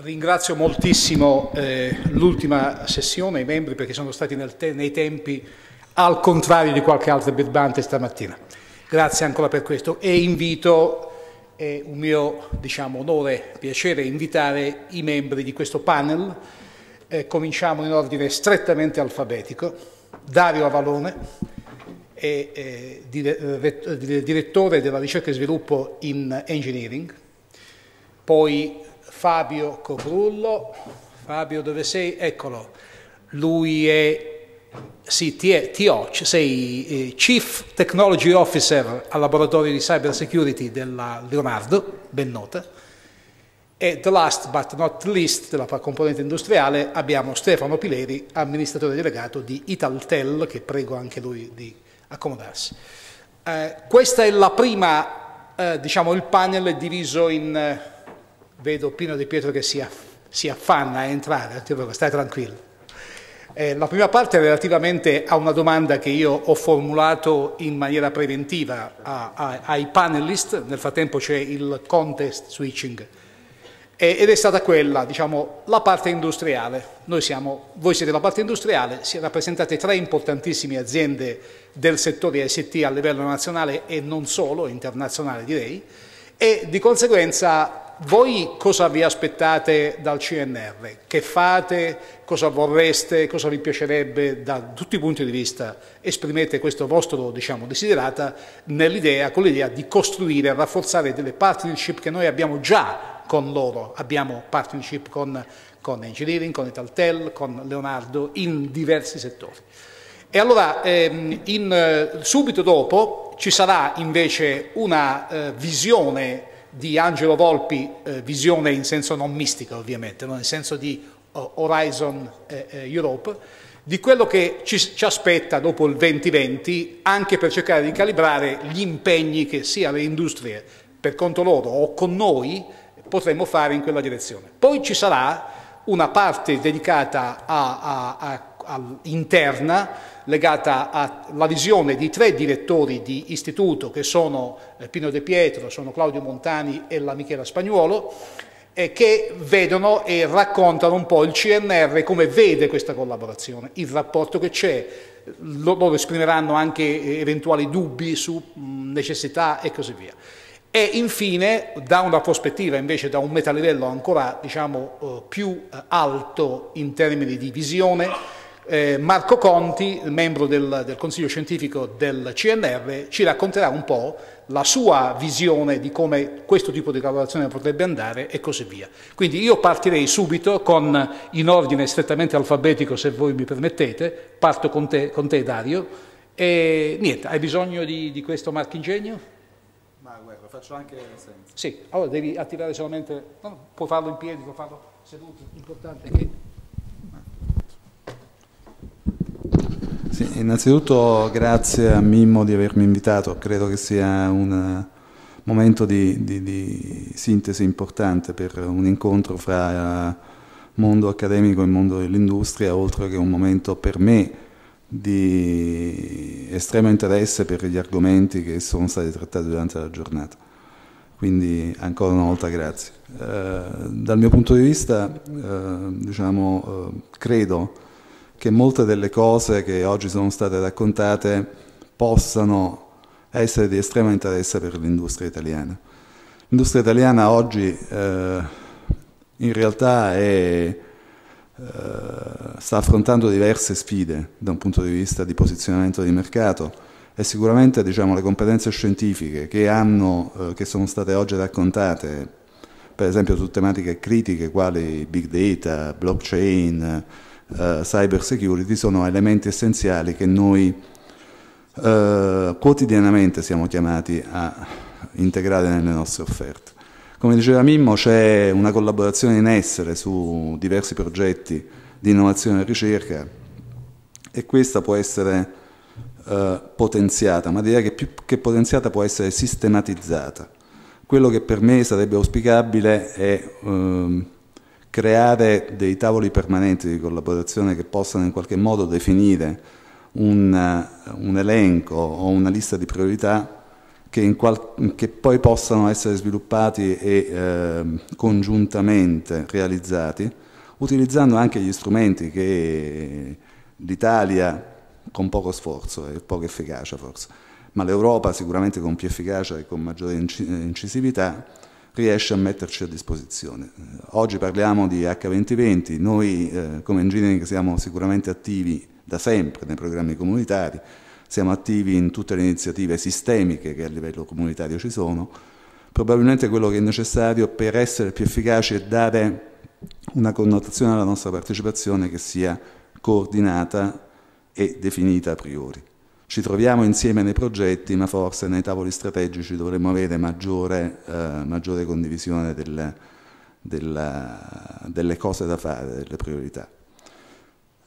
Ringrazio moltissimo eh, l'ultima sessione, i membri, perché sono stati te nei tempi al contrario di qualche altra birbante stamattina. Grazie ancora per questo e invito, è eh, un mio diciamo, onore, piacere, invitare i membri di questo panel. Eh, cominciamo in ordine strettamente alfabetico. Dario Avalone, è, eh, direttore della ricerca e sviluppo in engineering, poi Fabio Cobrullo. Fabio, dove sei? Eccolo. Lui è sì, TOC, sei eh, Chief Technology Officer al laboratorio di Cyber Security della Leonardo, ben nota. E the last but not least della componente industriale abbiamo Stefano Pileri, amministratore delegato di Italtel, che prego anche lui di accomodarsi. Eh, questa è la prima, eh, diciamo il panel è diviso in eh, vedo Pino Di Pietro che si, aff si affanna a entrare, stai tranquillo. Eh, la prima parte è relativamente a una domanda che io ho formulato in maniera preventiva a, a, ai panelist, nel frattempo c'è il contest switching, eh, ed è stata quella, diciamo, la parte industriale. Noi Siamo, voi siete la parte industriale, si rappresentate tre importantissime aziende del settore ICT a livello nazionale e non solo, internazionale direi, e di conseguenza voi cosa vi aspettate dal CNR? Che fate? Cosa vorreste? Cosa vi piacerebbe da tutti i punti di vista? Esprimete questo vostro, diciamo, desiderata nell'idea, con l'idea di costruire, rafforzare delle partnership che noi abbiamo già con loro. Abbiamo partnership con, con Engineering, con Italtel, con Leonardo, in diversi settori. E allora, ehm, in, eh, subito dopo ci sarà invece una eh, visione di Angelo Volpi, eh, visione in senso non mistico ovviamente, ma nel senso di oh, Horizon eh, eh, Europe, di quello che ci, ci, aspetta dopo il 2020 anche per cercare di calibrare gli impegni che sia le industrie per conto loro o con noi potremmo fare in quella direzione. Poi ci sarà una parte dedicata a, a, a interna legata alla visione di tre direttori di istituto che sono eh, Pino De Pietro, sono Claudio Montani e la Michela Spagnuolo che vedono e raccontano un po' il CNR come vede questa collaborazione, il rapporto che c'è, loro esprimeranno anche eh, eventuali dubbi su necessità e così via. E infine, da una prospettiva invece, da un metalivello ancora diciamo, eh, più alto in termini di visione, eh, Marco Conti, membro del, del, Consiglio Scientifico del CNR, ci racconterà un po' la sua visione di come questo tipo di collaborazione potrebbe andare e così via. Quindi io partirei subito con, in ordine strettamente alfabetico, se voi mi permettete, parto con te, con te Dario. E niente, hai bisogno di, di questo marchingegno? Ma guarda, lo faccio anche senza. Sì, allora devi attivare solamente, no, puoi farlo in piedi, puoi farlo seduto, l'importante è che Sì, innanzitutto grazie a Mimmo di avermi invitato, credo che sia un eh, momento di, di, di sintesi importante per un incontro fra eh, mondo accademico e mondo dell'industria, oltre che un momento per me di estremo interesse per gli argomenti che sono stati trattati durante la giornata. Quindi ancora una volta grazie. Eh, dal mio punto di vista, eh, diciamo, eh, credo che molte delle cose che oggi sono state raccontate possano essere di estremo interesse per l'industria italiana. L'industria italiana oggi eh, in realtà è, eh, sta affrontando diverse sfide da un punto di vista di posizionamento di mercato e sicuramente diciamo, le competenze scientifiche che, hanno, eh, che, sono state oggi raccontate, per esempio su tematiche critiche quali big data, blockchain, eh, cyber security sono elementi essenziali che noi eh, quotidianamente siamo chiamati a integrare nelle nostre offerte. Come diceva Mimmo c'è una collaborazione in essere su diversi progetti di innovazione e ricerca e questa può essere eh, potenziata, ma direi che più che potenziata può essere sistematizzata. Quello che per me sarebbe auspicabile è ehm, creare dei tavoli permanenti di collaborazione che possano in qualche modo definire un, eh, un elenco o una lista di priorità che, che poi possano essere sviluppati e eh, congiuntamente realizzati, utilizzando anche gli strumenti che l'Italia, con poco sforzo e poca efficacia forse, ma l'Europa sicuramente con più efficacia e con maggiore incisività, riesce a metterci a disposizione. Oggi parliamo di H2020, noi eh, come engineering siamo sicuramente attivi da sempre nei programmi comunitari, siamo attivi in tutte le iniziative sistemiche che a livello comunitario ci sono, probabilmente quello che è necessario per essere più efficaci è dare una connotazione alla nostra partecipazione che sia coordinata e definita a priori. Ci troviamo insieme nei progetti, ma forse nei tavoli strategici dovremmo avere maggiore, eh, maggiore condivisione delle, della, delle, cose da fare, delle priorità.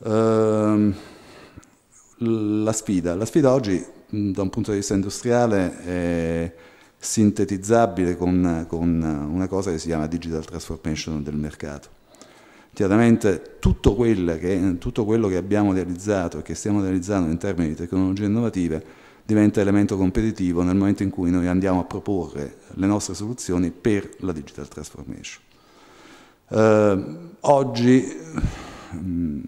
Ehm, la sfida. La sfida oggi, da un punto di vista industriale, è sintetizzabile con, con una cosa che si chiama digital transformation del mercato chiaramente tutto, che, tutto quello che abbiamo realizzato e che stiamo realizzando in termini di tecnologie innovative diventa elemento competitivo nel momento in cui noi andiamo a proporre le nostre soluzioni per la digital transformation. Eh, oggi, mm,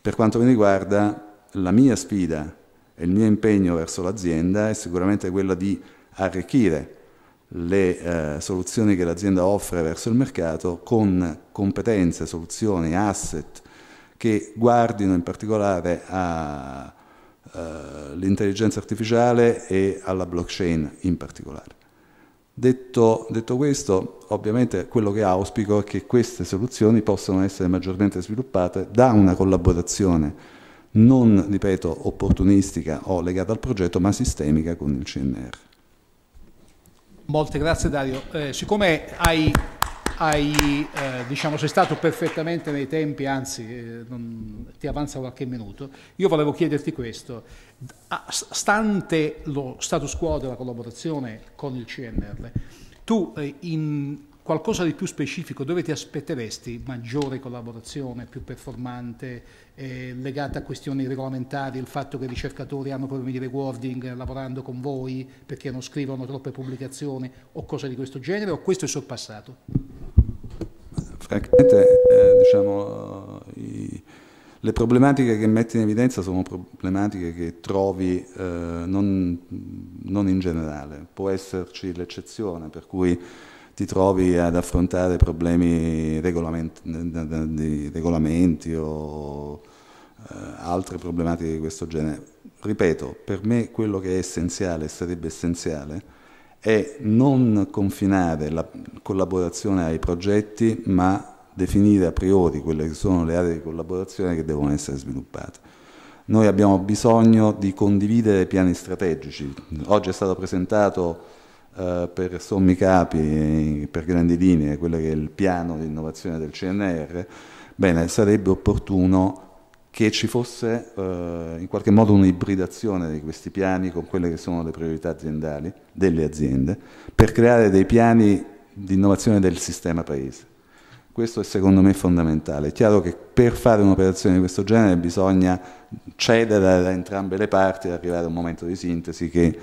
per quanto mi riguarda, la mia sfida e il mio impegno verso l'azienda è sicuramente quella di arricchire le eh, soluzioni che l'azienda offre verso il mercato con competenze, soluzioni, asset che guardino in particolare all'intelligenza eh, artificiale e alla blockchain in particolare. Detto, detto, questo, ovviamente quello che auspico è che queste soluzioni possano essere maggiormente sviluppate da una collaborazione non, ripeto, opportunistica o legata al progetto, ma sistemica con il CNR. Molte grazie Dario. Eh, siccome hai, hai eh, diciamo, sei stato perfettamente nei tempi, anzi eh, non, ti avanza qualche minuto, io volevo chiederti questo. stante lo status quo della collaborazione con il CNR, tu eh, in, qualcosa di più specifico, dove ti aspetteresti maggiore collaborazione, più performante, eh, legata a questioni regolamentari, il fatto che i ricercatori hanno problemi di rewarding lavorando con voi perché non scrivono troppe pubblicazioni o cose di questo genere, o questo è sorpassato? Francamente, eh, diciamo, i, le problematiche che metti in evidenza sono problematiche che trovi eh, non, non in generale, può esserci l'eccezione, per cui ti trovi ad affrontare problemi regolament di regolamenti o eh, altre problematiche di questo genere. Ripeto, per me quello che è essenziale sarebbe essenziale è non confinare la collaborazione ai progetti, ma definire a priori quelle che sono le aree di collaborazione che devono essere sviluppate. Noi abbiamo bisogno di condividere piani strategici. Oggi è stato presentato eh, per sommi capi, per grandi linee, quello che è il piano di innovazione del CNR, bene, sarebbe opportuno che ci fosse eh, in qualche modo un'ibridazione di questi piani con quelle che sono le priorità aziendali delle aziende per creare dei piani di innovazione del sistema paese. Questo è secondo me fondamentale. È chiaro che per fare un'operazione di questo genere bisogna cedere da entrambe le parti e arrivare a un momento di sintesi che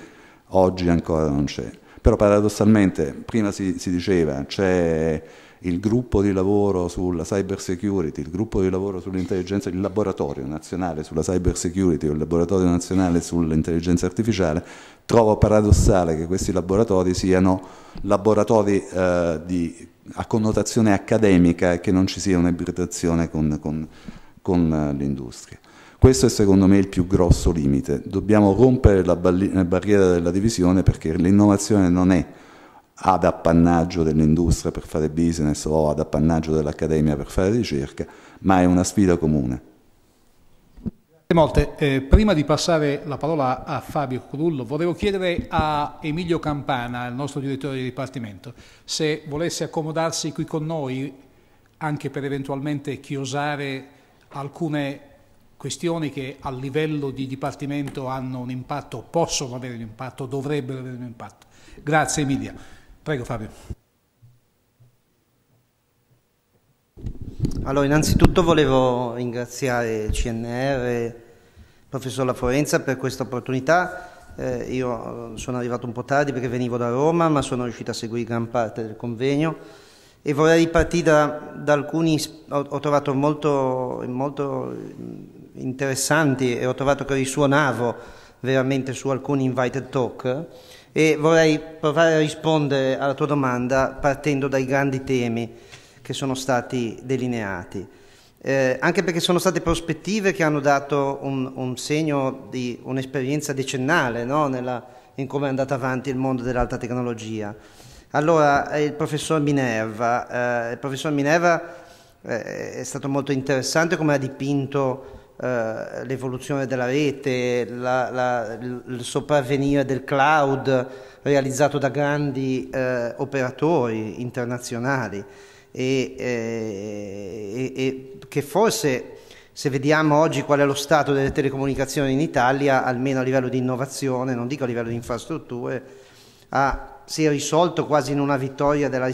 oggi ancora non c'è però paradossalmente, prima si, si diceva, c'è il gruppo di lavoro sulla cyber security, il gruppo di lavoro sull'intelligenza, il laboratorio nazionale sulla cyber security o il laboratorio nazionale sull'intelligenza artificiale, trovo paradossale che questi laboratori siano laboratori eh, di, a connotazione accademica e che non ci sia un'ibridazione con, con, con eh, l'industria. Questo è secondo me il più grosso limite. Dobbiamo rompere la barriera della divisione perché l'innovazione non è ad appannaggio dell'industria per fare business o ad appannaggio dell'accademia per fare ricerca, ma è una sfida comune. Grazie Molte, eh, prima di passare la parola a Fabio Crullo, volevo chiedere a Emilio Campana, il nostro direttore di dipartimento, se volesse accomodarsi qui con noi anche per eventualmente chiosare alcune questioni che a livello di dipartimento hanno un impatto, possono avere un impatto, dovrebbero avere un impatto. Grazie Emilia. Prego Fabio. Allora, innanzitutto volevo ringraziare il CNR, il professor La Forenza per questa opportunità. Eh, io eh, sono arrivato un po' tardi perché venivo da Roma, ma sono riuscito a seguire gran parte del convegno e vorrei ripartire da, da alcuni... Ho, ho trovato molto, molto interessanti e ho trovato che risuonavo veramente su alcuni invited talk e vorrei provare a rispondere alla tua domanda partendo dai grandi temi che sono stati delineati. Eh, anche perché sono state prospettive che hanno dato un, un segno di un'esperienza decennale no? Nella, in come è andato avanti il mondo dell'alta tecnologia. Allora, eh, il professor Minerva, eh, il professor Minerva eh, è stato molto interessante come ha dipinto eh, l'evoluzione della rete, la, la, il sopravvenire del cloud realizzato da grandi eh, operatori internazionali e, eh, e, e che forse se vediamo oggi qual è lo stato delle telecomunicazioni in Italia, almeno a livello di innovazione, non dico a livello di infrastrutture, ha, si è risolto quasi in una vittoria della,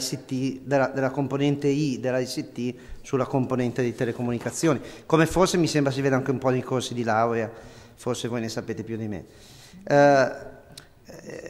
della, della componente I dell'ICT sulla componente di telecomunicazioni, come forse mi sembra si veda anche un po' nei corsi di laurea, forse voi ne sapete più di me. Eh,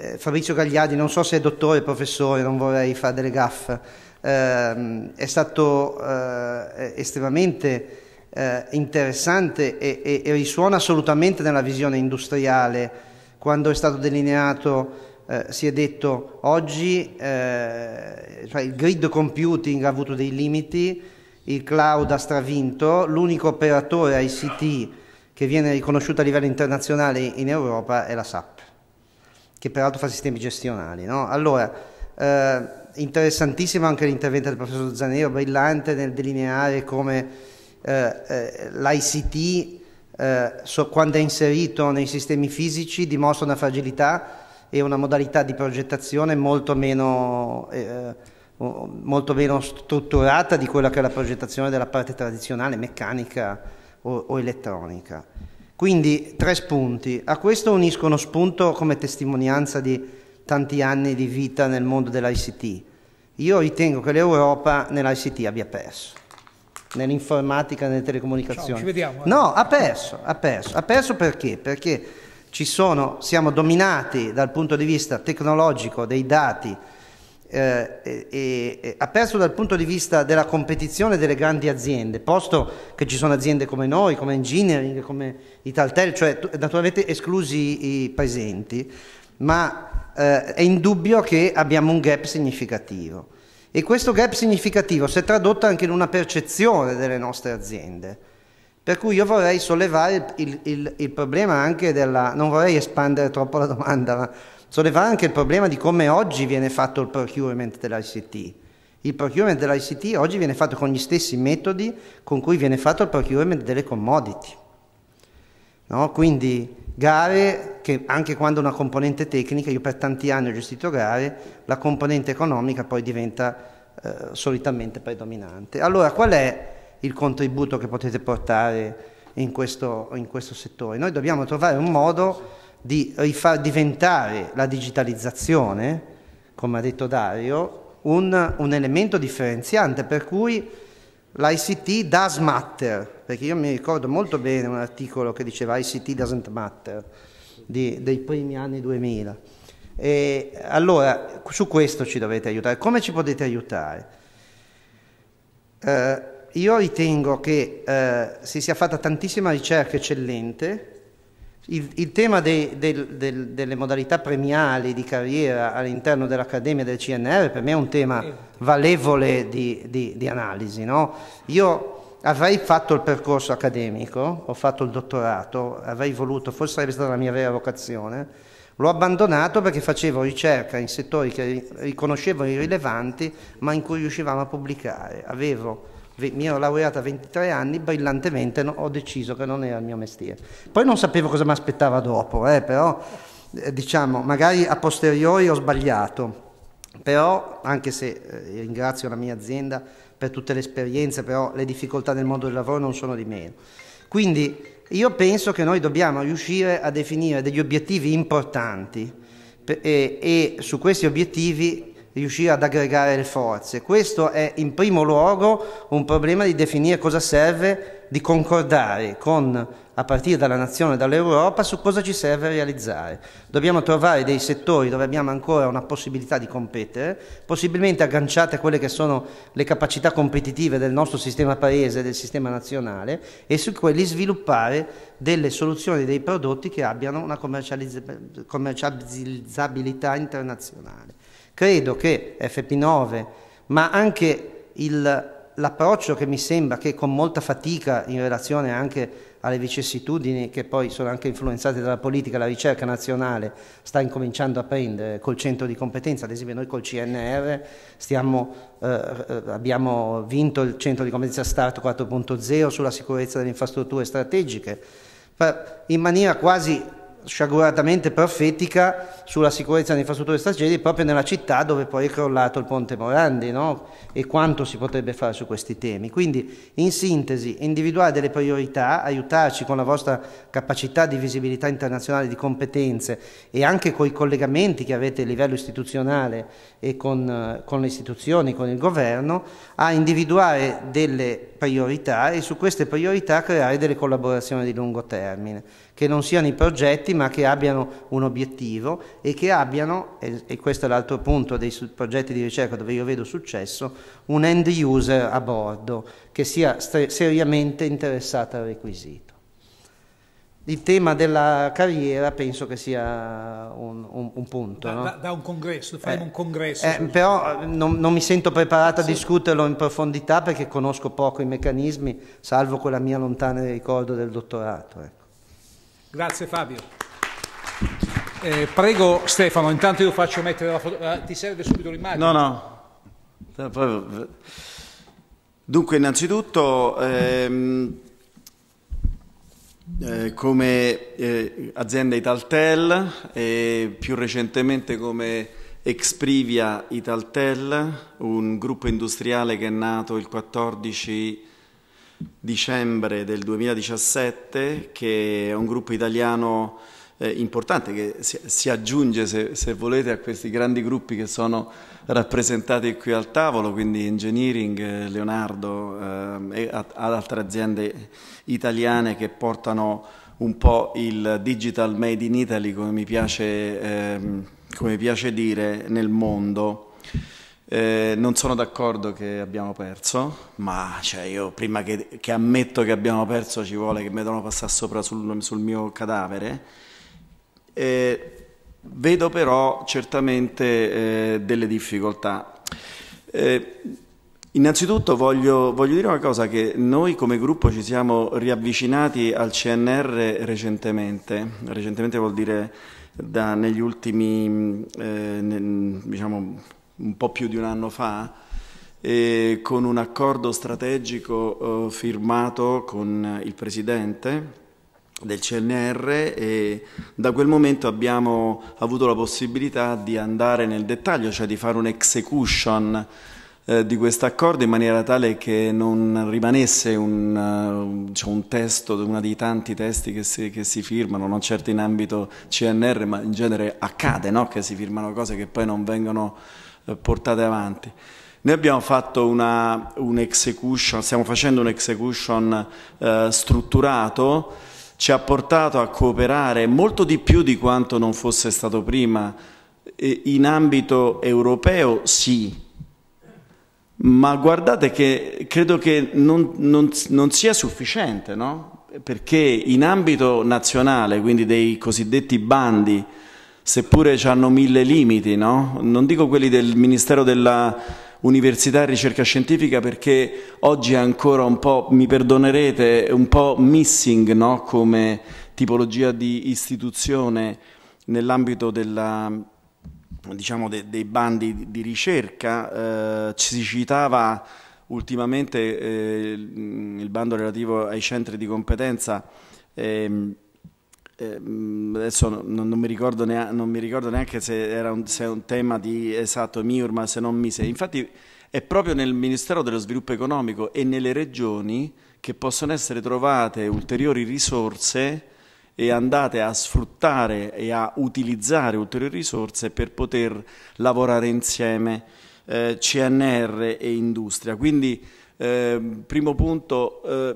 eh Fabrizio Gagliardi, non so se è dottore, o professore, non vorrei fare delle gaffe, eh, è stato eh, estremamente eh, interessante e, e, e, risuona assolutamente nella visione industriale. Quando è stato delineato eh, si è detto oggi eh, cioè il grid computing ha avuto dei limiti, il cloud ha stravinto, l'unico operatore ICT che viene riconosciuto a livello internazionale in Europa è la SAP, che peraltro fa sistemi gestionali. No? Allora, eh, interessantissimo anche l'intervento del professor Zanero, brillante nel delineare come eh, eh, l'ICT, eh, so, quando è inserito nei sistemi fisici, dimostra una fragilità e una modalità di progettazione molto meno eh, molto meno strutturata di quella che è la progettazione della parte tradizionale meccanica o, o elettronica. Quindi tre spunti. A questo unisco uno spunto come testimonianza di tanti anni di vita nel mondo dell'ICT. Io ritengo che l'Europa nell'ICT abbia perso, nell'informatica, nelle telecomunicazioni. Ciao, ci vediamo. Eh. No, ha perso, ha perso. Ha perso perché? Perché sono, siamo dominati dal punto di vista tecnologico, dei dati, eh, eh, ha perso dal punto di vista della competizione delle grandi aziende, posto che ci sono aziende come noi, come Engineering, come Italtel, cioè naturalmente esclusi i presenti, ma eh, è indubbio che abbiamo un gap significativo. E questo gap significativo si è tradotto anche in una percezione delle nostre aziende. Per cui io vorrei sollevare il, il, il problema anche della... non vorrei espandere troppo la domanda, ma sollevare anche il problema di come oggi viene fatto il procurement dell'ICT. Il procurement dell'ICT oggi viene fatto con gli stessi metodi con cui viene fatto il procurement delle commodity. No? Quindi gare che anche quando una componente tecnica, io per tanti anni ho gestito gare, la componente economica poi diventa eh, solitamente predominante. Allora qual è il contributo che potete portare in questo, in questo settore? Noi dobbiamo trovare un modo di rifar diventare la digitalizzazione, come ha detto Dario, un, un elemento differenziante per cui l'ICT does matter, perché io mi ricordo molto bene un articolo che diceva ICT doesn't matter di, dei primi anni 2000. E allora su questo ci dovete aiutare. Come ci potete aiutare? Eh, io ritengo che eh, si sia fatta tantissima ricerca eccellente il, il tema de, de, de, delle modalità premiali di carriera all'interno dell'Accademia del CNR per me è un tema valevole di, di, di analisi. No? Io avrei fatto il percorso accademico, ho fatto il dottorato, avrei voluto, forse sarebbe stata la mia vera vocazione, L'ho abbandonato perché facevo ricerca in settori che riconoscevo irrilevanti ma in cui riuscivamo a pubblicare. Avevo mi ero laureata a 23 anni, brillantemente ho deciso che non era il mio mestiere. Poi non sapevo cosa mi aspettava dopo, eh, però eh, diciamo, magari a posteriori ho sbagliato, però anche se eh, ringrazio la mia azienda per tutte le esperienze, però le difficoltà nel mondo del lavoro non sono di meno. Quindi io penso che noi dobbiamo riuscire a definire degli obiettivi importanti e, e su questi obiettivi riuscire ad aggregare le forze. Questo è in primo luogo un problema di definire cosa serve di concordare con, a partire dalla nazione e dall'Europa su cosa ci serve realizzare. Dobbiamo trovare dei settori dove abbiamo ancora una possibilità di competere, possibilmente agganciate a quelle che sono le capacità competitive del nostro sistema paese e del sistema nazionale e su quelli sviluppare delle soluzioni, dei prodotti che abbiano una commercializzabilità internazionale. Credo che FP9, ma anche il, l'approccio che mi sembra che con molta fatica in relazione anche alle vicissitudini che poi sono anche influenzate dalla politica, la ricerca nazionale sta incominciando a prendere col centro di competenza, ad esempio noi col CNR stiamo, eh, abbiamo vinto il centro di competenza Start 4.0 sulla sicurezza delle infrastrutture strategiche, in maniera quasi sciaguratamente profetica sulla sicurezza delle infrastrutture straniere proprio nella città dove poi è crollato il ponte Morandi no? e quanto si potrebbe fare su questi temi. Quindi in sintesi individuare delle priorità, aiutarci con la vostra capacità di visibilità internazionale, di competenze e anche con i collegamenti che avete a livello istituzionale e con, eh, con le istituzioni, con il governo, a individuare delle priorità e su queste priorità creare delle collaborazioni di lungo termine che non siano i progetti ma che abbiano un obiettivo e che abbiano, e, questo è l'altro punto dei progetti di ricerca dove io vedo successo, un end user a bordo che sia seriamente interessato al requisito. Il tema della carriera penso che sia un, un, un punto. Da, no? da, da, un congresso, faremo eh, un congresso. Eh, però eh, non, non, mi sento preparata sì. a discuterlo in profondità perché conosco poco i meccanismi, salvo quella mia lontana ricordo del dottorato. Eh. Grazie Fabio. Eh, prego Stefano, intanto io faccio mettere la foto. Eh, ti serve subito l'immagine? No, no. Eh, Dunque, innanzitutto, ehm, eh, come eh, azienda Italtel e più recentemente come Exprivia Italtel, un gruppo industriale che è nato il 14 dicembre del 2017 che è un gruppo italiano eh, importante che si, si aggiunge se, se, volete a questi grandi gruppi che sono rappresentati qui al tavolo, quindi Engineering, eh, Leonardo eh, e ad altre aziende italiane che portano un po' il digital made in Italy come mi piace, ehm, come mi piace dire nel mondo. Eh, non sono d'accordo che abbiamo perso, ma cioè io prima che, che, ammetto che abbiamo perso ci vuole che mi devono passare sopra sul, sul mio cadavere. Eh, vedo però certamente eh, delle difficoltà. Eh, innanzitutto voglio, voglio, dire una cosa che noi come gruppo ci siamo riavvicinati al CNR recentemente, recentemente vuol dire da, negli ultimi, mm, eh, nel, diciamo, un po' più di un anno fa, con un accordo strategico eh, firmato con il Presidente del CNR e da quel momento abbiamo avuto la possibilità di andare nel dettaglio, cioè di fare un'execution eh, di questo accordo in maniera tale che non rimanesse un, cioè un testo, uno dei tanti testi che si, che si, firmano, non certo in ambito CNR, ma in genere accade no? che si firmano cose che poi non vengono eh, portate avanti. Noi abbiamo fatto una, un execution, stiamo facendo un execution eh, strutturato, ci ha portato a cooperare molto di più di quanto non fosse stato prima, in ambito europeo sì, ma guardate che credo che non, non, non sia sufficiente, no? perché in ambito nazionale, quindi dei cosiddetti bandi, seppure hanno mille limiti, no? non dico quelli del Ministero della Università e Ricerca Scientifica perché oggi è ancora un po', mi perdonerete, un po' missing no? come tipologia di istituzione nell'ambito diciamo, de, dei bandi di ricerca. Eh, si citava ultimamente eh, il bando relativo ai centri di competenza. Eh, eh, mm, adesso non, non, mi ricordo neanche, non mi ricordo neanche se era un, se un tema di esatto MIUR, ma se non MISE. Infatti è proprio nel Ministero dello Sviluppo Economico e nelle regioni che possono essere trovate ulteriori risorse e andate a sfruttare e a utilizzare ulteriori risorse per poter lavorare insieme eh, CNR e industria. Quindi, eh, primo punto, eh,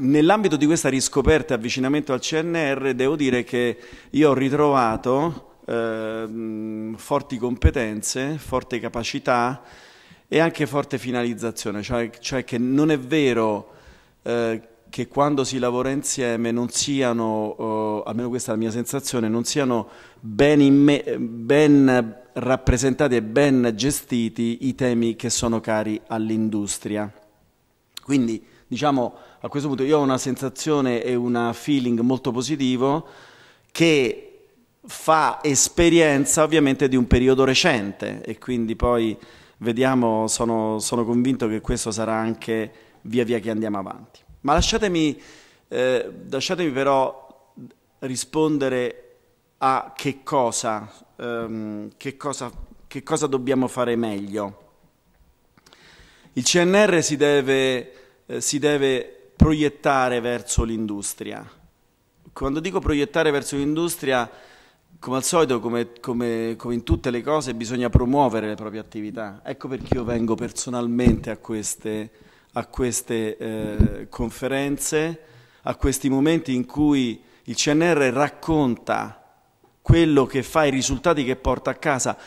Nell'ambito di questa riscoperta e avvicinamento al CNR devo dire che io ho ritrovato eh, forti competenze, forte capacità e anche forte finalizzazione, cioè, cioè che non è vero eh, che quando si lavora insieme non siano, eh, almeno questa è la mia sensazione, non siano ben, me, ben rappresentati e ben gestiti i temi che sono cari all'industria. Quindi diciamo a questo punto io ho una sensazione e un feeling molto positivo che fa esperienza ovviamente di un periodo recente e quindi poi vediamo, sono, sono convinto che questo sarà anche via via che andiamo avanti. Ma lasciatemi, eh, lasciatemi però rispondere a che cosa, ehm, che cosa, che cosa dobbiamo fare meglio. Il CNR si deve, eh, si deve proiettare verso l'industria. Quando dico proiettare verso l'industria, come al solito, come, come, come, in tutte le cose, bisogna promuovere le proprie attività. Ecco perché io vengo personalmente a queste, a queste eh, conferenze, a questi momenti in cui il CNR racconta quello che fa, i risultati che porta a casa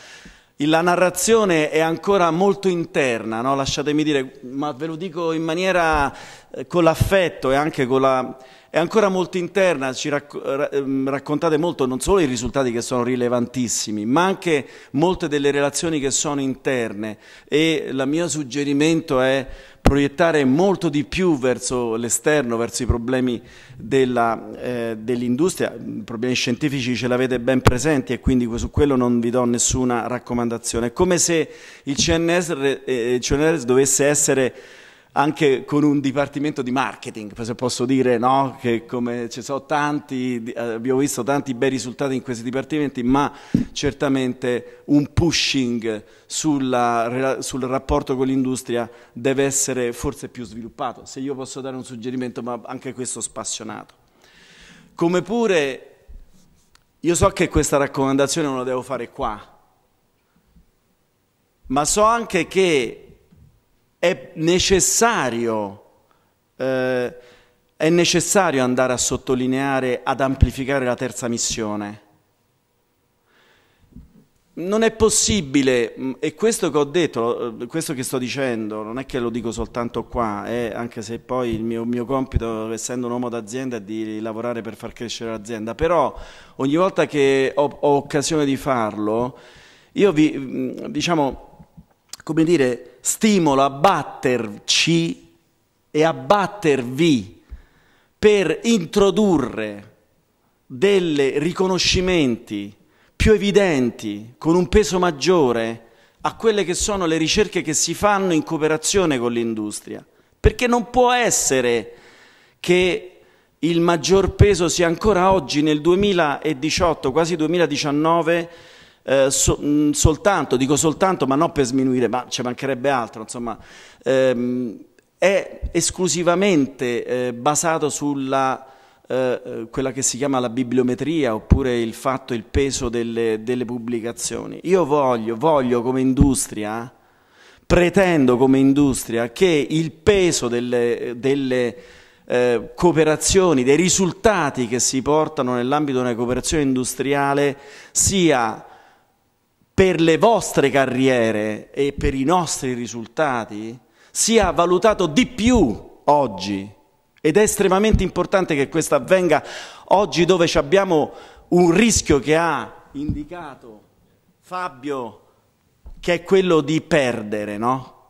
la narrazione è ancora molto interna, no? lasciatemi dire, ma ve lo dico in maniera eh, con l'affetto e anche con la è ancora molto interna, ci ehm, raccontate molto non solo i risultati che sono rilevantissimi, ma anche molte delle relazioni che sono interne e il mio suggerimento è proiettare molto di più verso l'esterno, verso i problemi eh, dell'industria, eh, dell i problemi scientifici ce l'avete ben presenti e quindi su quello non vi do nessuna raccomandazione. È come se il CNR, eh, il CNR dovesse essere anche con un dipartimento di marketing, se posso dire, no? che come ci sono tanti, eh, abbiamo visto tanti bei risultati in questi dipartimenti, ma certamente un pushing sulla, sul rapporto con l'industria deve essere forse più sviluppato, se io posso dare un suggerimento, ma anche questo spassionato. Come pure, io so che questa raccomandazione non la devo fare qua, ma so anche che è necessario, eh, è necessario andare a sottolineare, ad amplificare la terza missione. Non è possibile, mm, e questo che ho detto, eh, questo che sto dicendo, non è che lo dico soltanto qua, eh, anche se poi il mio, mio compito, essendo un uomo d'azienda, è di lavorare per far crescere l'azienda, però ogni volta che ho, ho occasione di farlo, io vi, mm, diciamo, come dire, stimolo a batterci e a battervi per introdurre dei riconoscimenti più evidenti, con un peso maggiore, a quelle che sono le ricerche che si fanno in cooperazione con l'industria. Perché non può essere che il maggior peso sia ancora oggi, nel 2018, quasi 2019, eh, so, mh, mm, soltanto, dico soltanto, ma non per sminuire, ma ci mancherebbe altro, insomma, ehm, è esclusivamente eh, basato sulla eh, eh, quella che si chiama la bibliometria oppure il fatto, il peso delle, delle pubblicazioni. Io voglio, voglio come industria, pretendo come industria che il peso delle, delle eh, cooperazioni, dei risultati che si portano nell'ambito di una cooperazione industriale sia per le vostre carriere e per i nostri risultati sia valutato di più oggi. Ed è estremamente importante che questo avvenga oggi dove abbiamo un rischio che ha indicato Fabio, che è quello di perdere, no?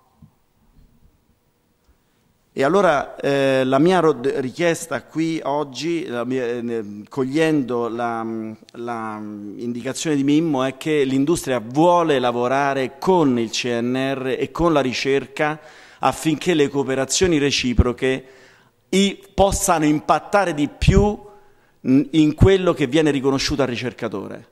E allora eh, la mia richiesta qui oggi, la mia, eh, cogliendo l'indicazione di Mimmo, è che l'industria vuole lavorare con il CNR e con la ricerca affinché le cooperazioni reciproche possano impattare di più in quello che viene riconosciuto al ricercatore.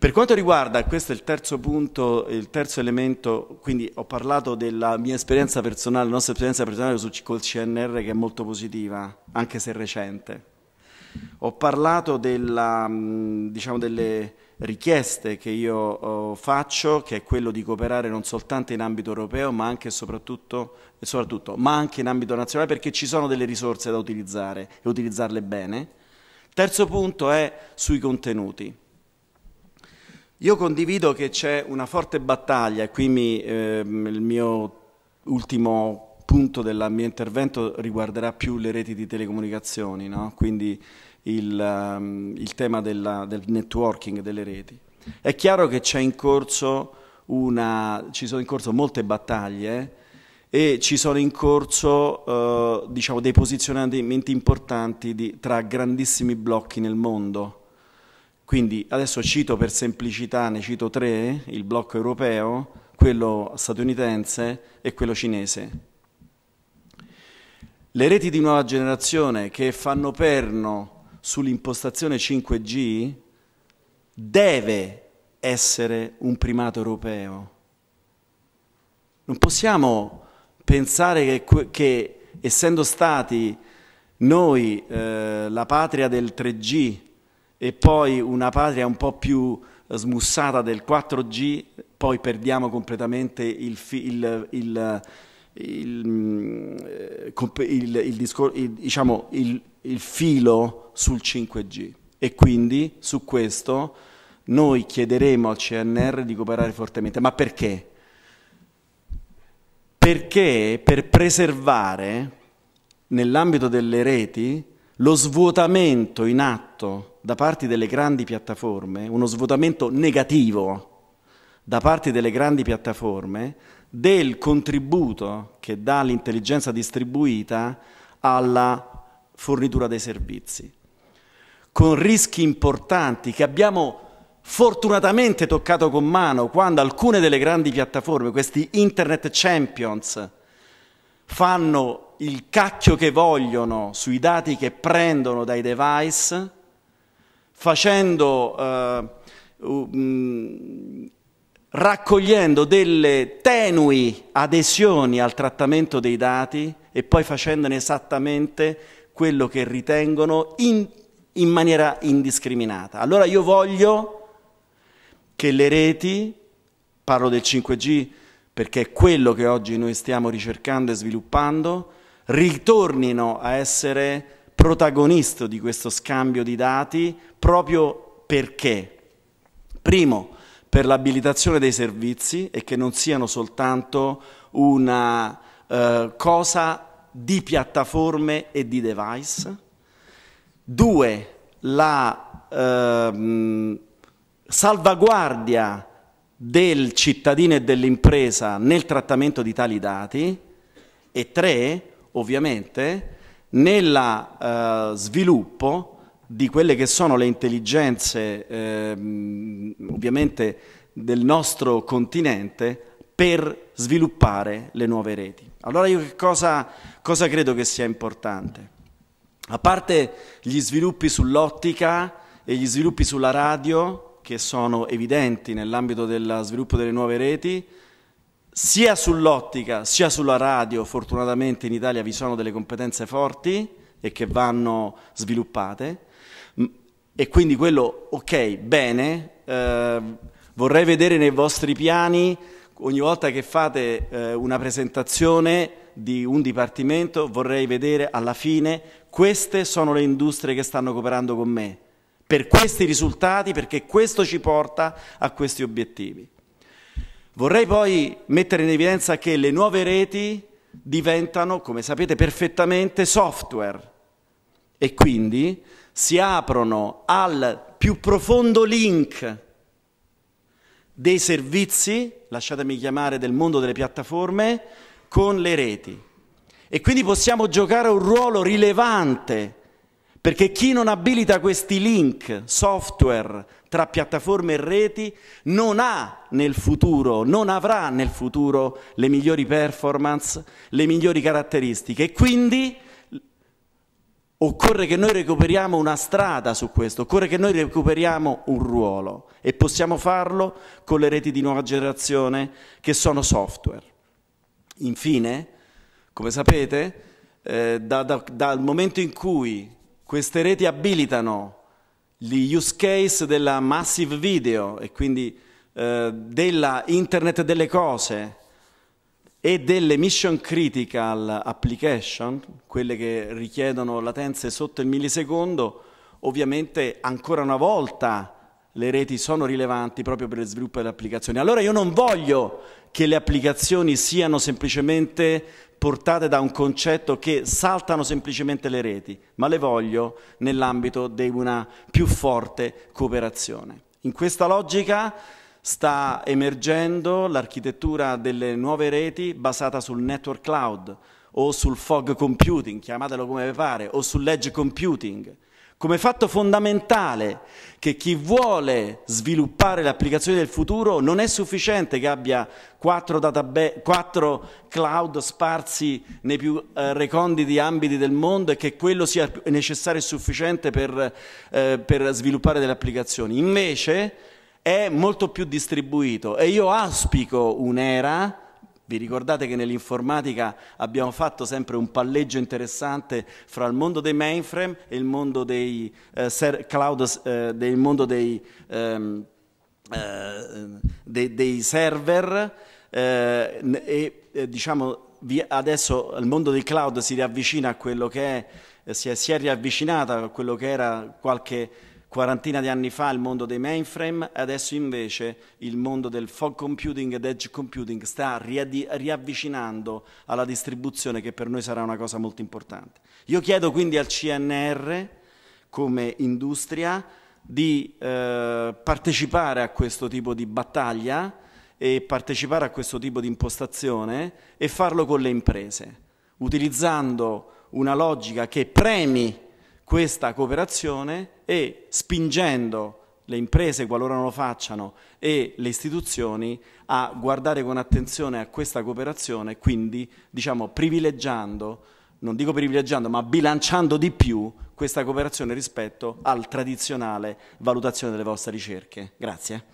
Per quanto riguarda, questo è il terzo punto, il terzo elemento, quindi ho parlato della mia esperienza personale, la nostra esperienza personale su, col CNR che è molto positiva, anche se recente. Ho parlato della, diciamo, delle richieste che io oh, faccio, che è quello di cooperare non soltanto in ambito europeo, ma anche soprattutto, soprattutto, ma anche in ambito nazionale, perché ci sono delle risorse da utilizzare e utilizzarle bene. Terzo punto è sui contenuti. Io condivido che c'è una forte battaglia, e qui mi, ehm, il mio ultimo punto del mio intervento riguarderà più le reti di telecomunicazioni, no? quindi il, um, il tema della, del networking delle reti. È chiaro che in una, ci sono in corso molte battaglie e ci sono in corso eh, diciamo, dei posizionamenti importanti di, tra grandissimi blocchi nel mondo quindi adesso cito per semplicità, ne cito tre, il blocco europeo, quello statunitense e quello cinese. Le reti di nuova generazione che fanno perno sull'impostazione 5G deve essere un primato europeo. Non possiamo pensare che, che essendo stati noi eh, la patria del 3G, e poi una patria un po' più smussata del 4G, poi perdiamo completamente il, il, il, il eh, discor- diciamo, filo sul 5G. E quindi su questo noi chiederemo al CNR di cooperare fortemente. Ma perché? Perché per preservare nell'ambito delle reti lo svuotamento in atto da parte delle grandi piattaforme, uno svuotamento negativo da parte delle grandi piattaforme del contributo che dà l'intelligenza distribuita alla fornitura dei servizi, con rischi importanti che abbiamo fortunatamente toccato con mano quando alcune delle grandi piattaforme, questi internet champions, fanno il cacchio che vogliono sui dati che prendono dai device facendo, eh, mm, raccogliendo delle tenui adesioni al trattamento dei dati e poi facendone esattamente quello che ritengono in, in maniera indiscriminata. Allora io voglio che le reti, parlo del 5G perché è quello che oggi noi stiamo ricercando e sviluppando, ritornino a essere protagonista di questo scambio di dati proprio perché, primo, per l'abilitazione dei servizi e che non siano soltanto una eh, cosa di piattaforme e di device, due, la eh, salvaguardia del cittadino e dell'impresa nel trattamento di tali dati e tre, ovviamente, nel eh, sviluppo di quelle che sono le intelligenze eh, ovviamente del nostro continente per sviluppare le nuove reti. Allora io che cosa, cosa credo che sia importante? A parte gli sviluppi sull'ottica e gli sviluppi sulla radio, che sono evidenti nell'ambito dello sviluppo delle nuove reti, sia sull'ottica sia sulla radio, fortunatamente in Italia vi sono delle competenze forti e che vanno sviluppate e quindi quello, ok, bene, eh, vorrei vedere nei vostri piani ogni volta che fate eh, una presentazione di un dipartimento vorrei vedere alla fine queste sono le industrie che stanno cooperando con me per questi risultati perché questo ci porta a questi obiettivi. Vorrei poi mettere in evidenza che le nuove reti diventano, come sapete perfettamente, software e quindi si aprono al più profondo link dei servizi, lasciatemi chiamare, del mondo delle piattaforme, con le reti. E quindi possiamo giocare un ruolo rilevante, perché chi non abilita questi link, software, tra piattaforme e reti non ha nel futuro, non avrà nel futuro le migliori performance, le migliori caratteristiche e quindi occorre che noi recuperiamo una strada su questo, occorre che noi recuperiamo un ruolo e possiamo farlo con le reti di nuova generazione che sono software. Infine, come sapete, eh, da, da, dal momento in cui queste reti abilitano gli use case della massive video e quindi eh, della internet delle cose e delle mission critical application, quelle che richiedono latenze sotto il millisecondo, ovviamente ancora una volta le reti sono rilevanti proprio per il sviluppo delle applicazioni. Allora io non voglio che le applicazioni siano semplicemente portate da un concetto che saltano semplicemente le reti, ma le voglio nell'ambito di una più forte cooperazione. In questa logica sta emergendo l'architettura delle nuove reti basata sul network cloud o sul fog computing, chiamatelo come vi pare, o sull'edge computing, come fatto fondamentale che chi vuole sviluppare le applicazioni del futuro non è sufficiente che abbia quattro, quattro cloud sparsi nei più eh, reconditi ambiti del mondo e che quello sia necessario e sufficiente per, eh, per sviluppare delle applicazioni. Invece è molto più distribuito e io auspico un'era vi ricordate che nell'informatica abbiamo fatto sempre un palleggio interessante fra il mondo dei mainframe e il mondo dei eh, ser- cloud, eh, del mondo dei, ehm, eh, de- dei server eh, e eh, diciamo adesso il mondo dei cloud si riavvicina a quello che è, eh, si è, si è riavvicinata a quello che era qualche quarantina di anni fa il mondo dei mainframe, adesso invece il mondo del fog computing ed edge computing sta riavvicinando alla distribuzione che per noi sarà una cosa molto importante. Io chiedo quindi al CNR come industria di eh, partecipare a questo tipo di battaglia e partecipare a questo tipo di impostazione e farlo con le imprese, utilizzando una logica che premi questa cooperazione e spingendo le imprese, qualora non lo facciano, e le istituzioni a guardare con attenzione a questa cooperazione, quindi diciamo, privilegiando, non dico privilegiando, ma bilanciando di più questa cooperazione rispetto al tradizionale valutazione delle vostre ricerche. Grazie.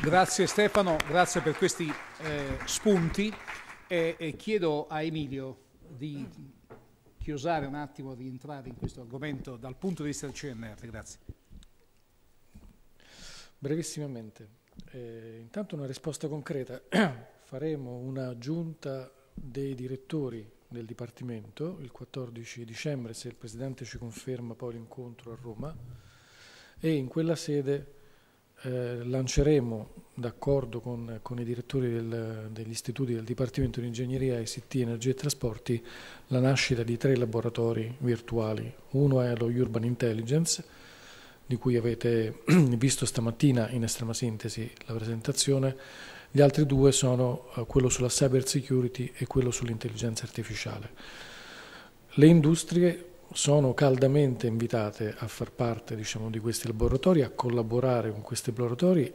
Grazie Stefano, grazie per questi eh, spunti e, e chiedo a Emilio di osare un attimo, di entrare in questo argomento dal punto di vista del CNR? Grazie. Brevissimamente. Eh, intanto una risposta concreta. Faremo una giunta dei direttori del Dipartimento il 14 dicembre, se il Presidente ci conferma poi l'incontro a Roma, e in quella sede eh, lanceremo d'accordo con, con, i direttori del, degli istituti del Dipartimento di Ingegneria ICT, Energia e Trasporti, la nascita di tre laboratori virtuali. Uno è lo Urban Intelligence, di cui avete visto stamattina in estrema sintesi la presentazione, gli altri due sono eh, quello sulla cyber security e quello sull'intelligenza artificiale. Le industrie sono caldamente invitate a far parte diciamo, di questi laboratori, a collaborare con questi laboratori,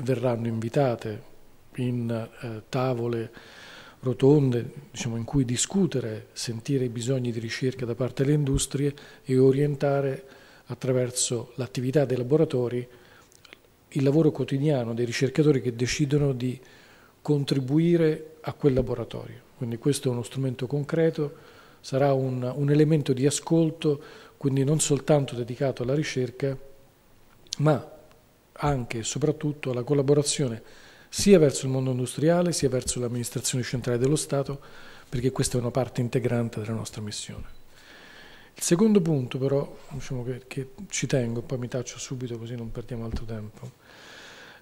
verranno invitate in eh, tavole rotonde diciamo, in cui discutere, sentire i bisogni di ricerca da parte delle industrie e orientare attraverso l'attività dei laboratori il lavoro quotidiano dei ricercatori che decidono di contribuire a quel laboratorio. Quindi questo è uno strumento concreto, sarà un, un elemento di ascolto, quindi non soltanto dedicato alla ricerca, ma anche e soprattutto alla collaborazione sia verso il mondo industriale sia verso l'amministrazione centrale dello Stato, perché questa è una parte integrante della nostra missione. Il secondo punto però, diciamo che, che ci tengo, poi mi taccio subito così non perdiamo altro tempo,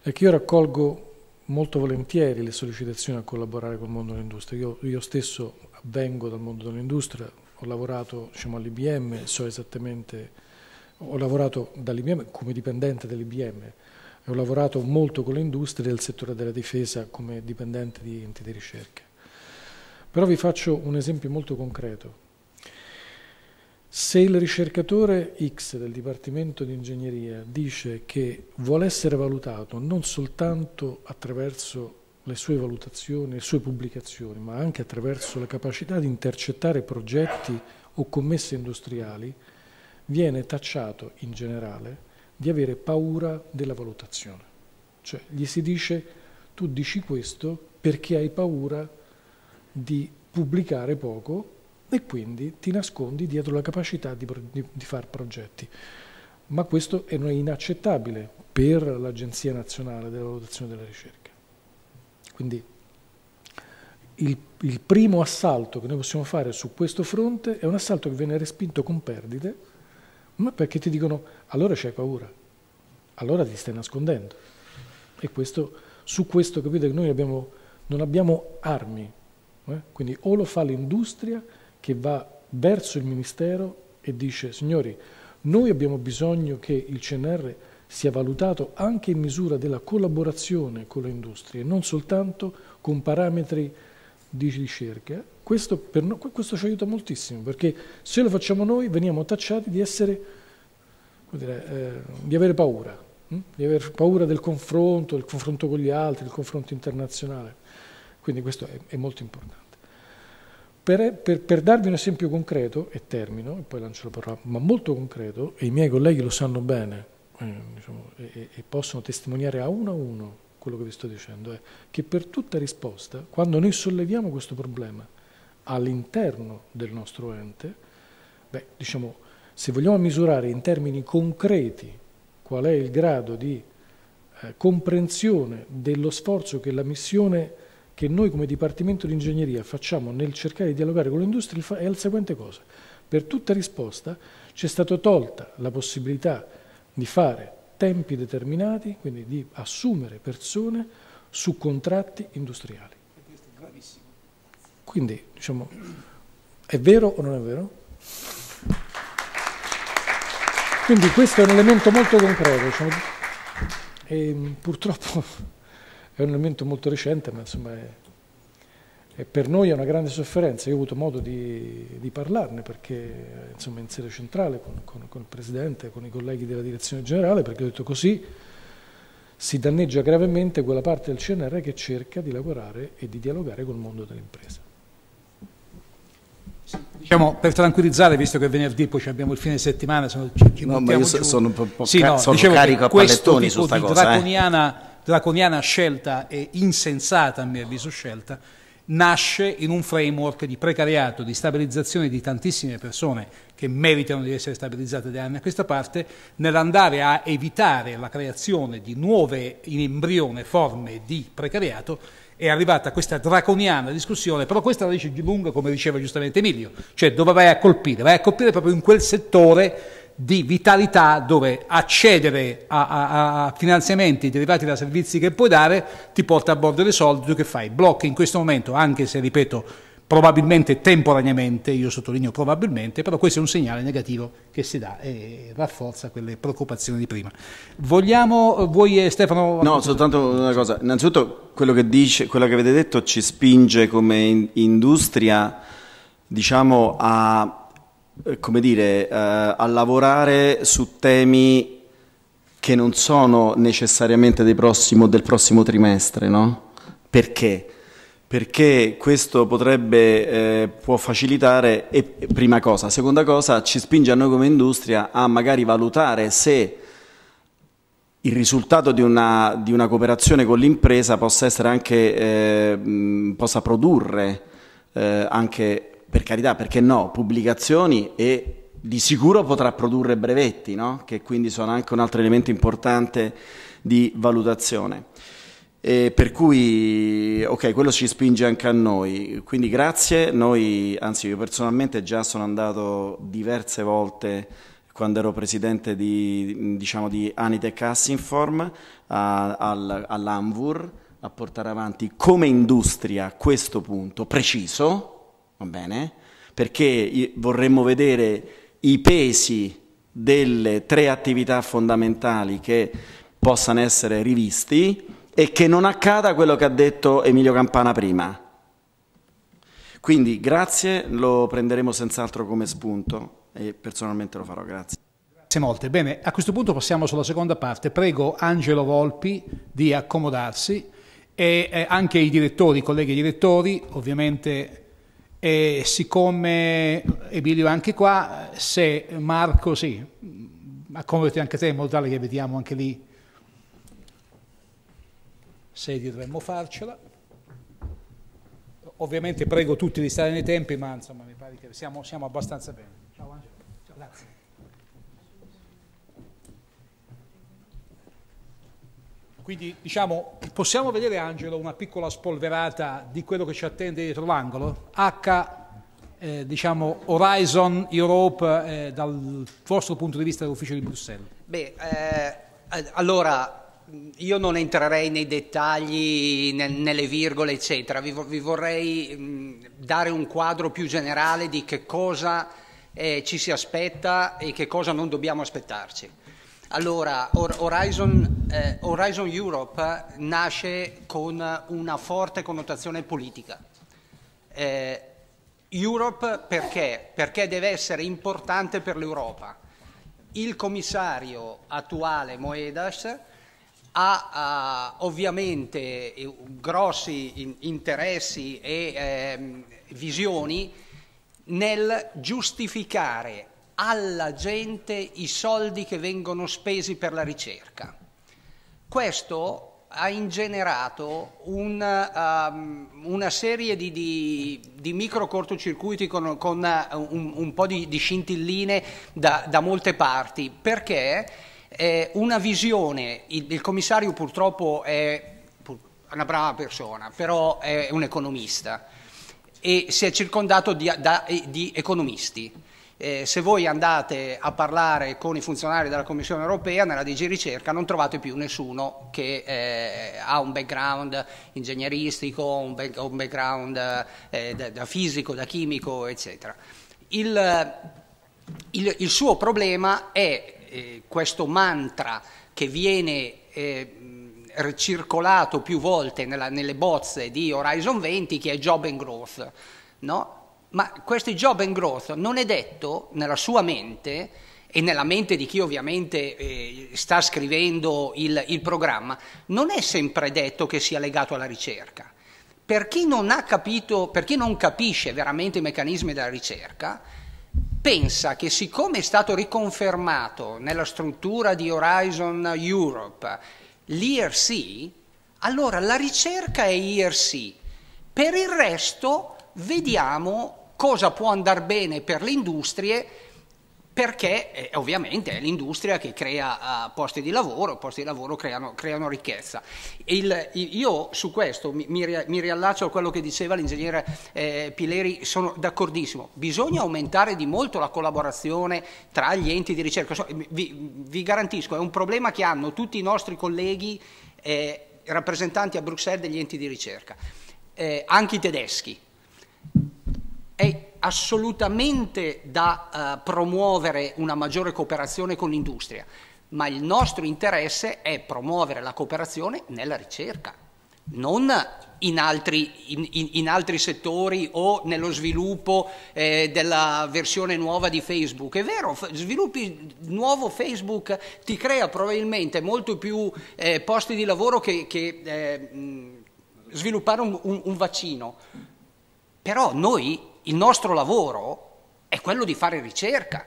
è che io raccolgo molto volentieri le sollecitazioni a collaborare col mondo dell'industria. Io, io, stesso vengo dal mondo dell'industria, ho lavorato diciamo, all'IBM, so esattamente ho lavorato dall'IBM come dipendente dell'IBM ho lavorato molto con le industrie del settore della difesa come dipendente di enti di ricerca. Però vi faccio un esempio molto concreto. Se il ricercatore X del Dipartimento di Ingegneria dice che vuole essere valutato non soltanto attraverso le sue valutazioni, le sue pubblicazioni, ma anche attraverso la capacità di intercettare progetti o commesse industriali, viene tacciato in generale di avere paura della valutazione. Cioè gli si dice tu dici questo perché hai paura di pubblicare poco e quindi ti nascondi dietro la capacità di, di, di fare progetti. Ma questo è inaccettabile per l'Agenzia Nazionale della Valutazione della Ricerca. Quindi il, il primo assalto che noi possiamo fare su questo fronte è un assalto che viene respinto con perdite ma perché ti dicono allora c'hai paura, allora ti stai nascondendo. E questo, su questo capite che noi abbiamo, non abbiamo armi, eh? quindi o lo fa l'industria che va verso il Ministero e dice signori, noi abbiamo bisogno che il CNR sia valutato anche in misura della collaborazione con le industrie, non soltanto con parametri di ricerca, questo, per no, questo ci aiuta moltissimo, perché se lo facciamo noi veniamo tacciati di essere, dire, eh, di avere paura, hm? di avere paura del confronto, del confronto con gli altri, del confronto internazionale. Quindi questo è, è molto importante. Per, per, per, darvi un esempio concreto, e termino, e poi lancio la parola, ma molto concreto, e i miei colleghi lo sanno bene eh, diciamo, e, e, possono testimoniare a uno a uno quello che vi sto dicendo, è che per tutta risposta, quando noi solleviamo questo problema, all'interno del nostro ente, beh, diciamo, se vogliamo misurare in termini concreti qual è il grado di eh, comprensione dello sforzo che la missione che noi come Dipartimento di Ingegneria facciamo nel cercare di dialogare con l'industria è la seguente cosa. Per tutta risposta ci è stata tolta la possibilità di fare tempi determinati, quindi di assumere persone su contratti industriali. Quindi, diciamo, è vero o non è vero? Quindi questo è un elemento molto concreto, diciamo, e ehm, purtroppo è un elemento molto recente, ma insomma è, è per noi è una grande sofferenza. Io ho avuto modo di, di parlarne perché insomma, in sede centrale con, con, con il Presidente, con i colleghi della Direzione Generale, perché ho detto così si danneggia gravemente quella parte del CNR che cerca di lavorare e di dialogare col mondo dell'impresa. Diciamo, per tranquillizzare, visto che venerdì poi abbiamo il fine settimana, sono, ci no, ma io giù. sono un po' sì, no, sono diciamo carico a questo su questa cosa, eh. draconiana, eh. draconiana scelta e insensata, a mio avviso, scelta, nasce in un framework di precariato, di stabilizzazione di tantissime persone che meritano di essere stabilizzate da anni a questa parte, nell'andare a evitare la creazione di nuove in embrione forme di precariato è arrivata questa draconiana discussione, però questa la dice lunga come diceva giustamente Emilio, cioè dove vai a colpire? Vai a colpire proprio in quel settore di vitalità dove accedere a, a, a finanziamenti derivati da servizi che puoi dare ti porta a bordo dei soldi, tu che fai? Blocchi in questo momento, anche se ripeto probabilmente temporaneamente, io sottolineo probabilmente, però questo è un segnale negativo che si dà e rafforza quelle preoccupazioni di prima. Vogliamo, vuoi Stefano? No, soltanto una cosa, innanzitutto quello che, dice, quello che avete detto ci spinge come industria diciamo, a, dire, eh, a lavorare su temi che non sono necessariamente prossimo, del prossimo trimestre, no? Perché? perché questo potrebbe, eh, può facilitare, e, prima cosa, seconda cosa, ci spinge a noi come industria a magari valutare se il risultato di una, di una cooperazione con l'impresa possa, eh, possa produrre eh, anche, per carità, perché no, pubblicazioni e di sicuro potrà produrre brevetti, no? che quindi sono anche un altro elemento importante di valutazione. E per cui, ok, quello ci spinge anche a noi, quindi grazie, noi, anzi io personalmente già sono andato diverse volte quando ero presidente di, diciamo, di Anitec Assinform all'Anvur a portare avanti come industria questo punto preciso, va bene, perché vorremmo vedere i pesi delle tre attività fondamentali che possano essere rivisti e che non accada quello che ha detto Emilio Campana prima. Quindi grazie, lo prenderemo senz'altro come spunto e personalmente lo farò, grazie. Grazie molte. Bene, a questo punto passiamo sulla seconda parte. Prego Angelo Volpi di accomodarsi e eh, anche i direttori, i colleghi direttori, ovviamente e siccome Emilio è anche qua, se Marco, sì, accomodati anche te in modo tale che vediamo anche lì sedi dovremmo farcela. Ovviamente prego tutti di stare nei tempi, ma insomma mi pare che siamo, siamo abbastanza bene. Ciao Angelo. Ciao. Grazie. Quindi diciamo, possiamo vedere Angelo una piccola spolverata di quello che ci attende dietro l'angolo? H eh, diciamo, Horizon Europe eh, dal vostro punto di vista dell'ufficio di Bruxelles? Beh, eh, allora io non entrerei nei dettagli, ne, nelle virgole, eccetera, vi, vi vorrei mh, mm, dare un quadro più generale di che cosa eh, ci si aspetta e che cosa non dobbiamo aspettarci. Allora, Horizon, eh, Horizon Europe nasce con una forte connotazione politica. Eh, Europe perché? Perché deve essere importante per l'Europa. Il commissario attuale Moedas ha uh, ovviamente eh, grossi in interessi e ehm, visioni nel giustificare alla gente i soldi che vengono spesi per la ricerca. Questo ha ingenerato una, um, ehm, una serie di, di, di, micro cortocircuiti con, con uh, un, un, po' di, di scintilline da, da molte parti, perché eh, una visione, il, il commissario purtroppo è una brava persona, però è un economista e si è circondato di, da, di economisti. Eh, se voi andate a parlare con i funzionari della Commissione europea nella DG Ricerca non trovate più nessuno che eh, ha un background ingegneristico, un, back, un background eh, da, da, fisico, da chimico, eccetera. il, il, il suo problema è eh, questo mantra che viene eh, circolato più volte nella, nelle bozze di Horizon 20 che è Job and Growth, no? ma questo Job and Growth non è detto nella sua mente e nella mente di chi ovviamente eh, sta scrivendo il, il programma, non è sempre detto che sia legato alla ricerca. Per chi non, ha capito, per chi non capisce veramente i meccanismi della ricerca, pensa che siccome è stato riconfermato nella struttura di Horizon Europe l'IRC, allora la ricerca è IRC, per il resto vediamo cosa può andare bene per le industrie perché eh, ovviamente è l'industria che crea eh, posti di lavoro, posti di lavoro creano, creano ricchezza. Il, io su questo mi, mi, riallaccio a quello che diceva l'ingegnere eh, Pileri, sono d'accordissimo, bisogna aumentare di molto la collaborazione tra gli enti di ricerca, so, vi, vi, garantisco è un problema che hanno tutti i nostri colleghi eh, rappresentanti a Bruxelles degli enti di ricerca, eh, anche i tedeschi. E, assolutamente da eh, promuovere una maggiore cooperazione con l'industria, ma il nostro interesse è promuovere la cooperazione nella ricerca, non in altri, in, in, in altri settori o nello sviluppo eh, della versione nuova di Facebook. È vero, sviluppi nuovo Facebook ti crea probabilmente molto più eh, posti di lavoro che, che eh, sviluppare un, un, un vaccino. Però noi il nostro lavoro è quello di fare ricerca.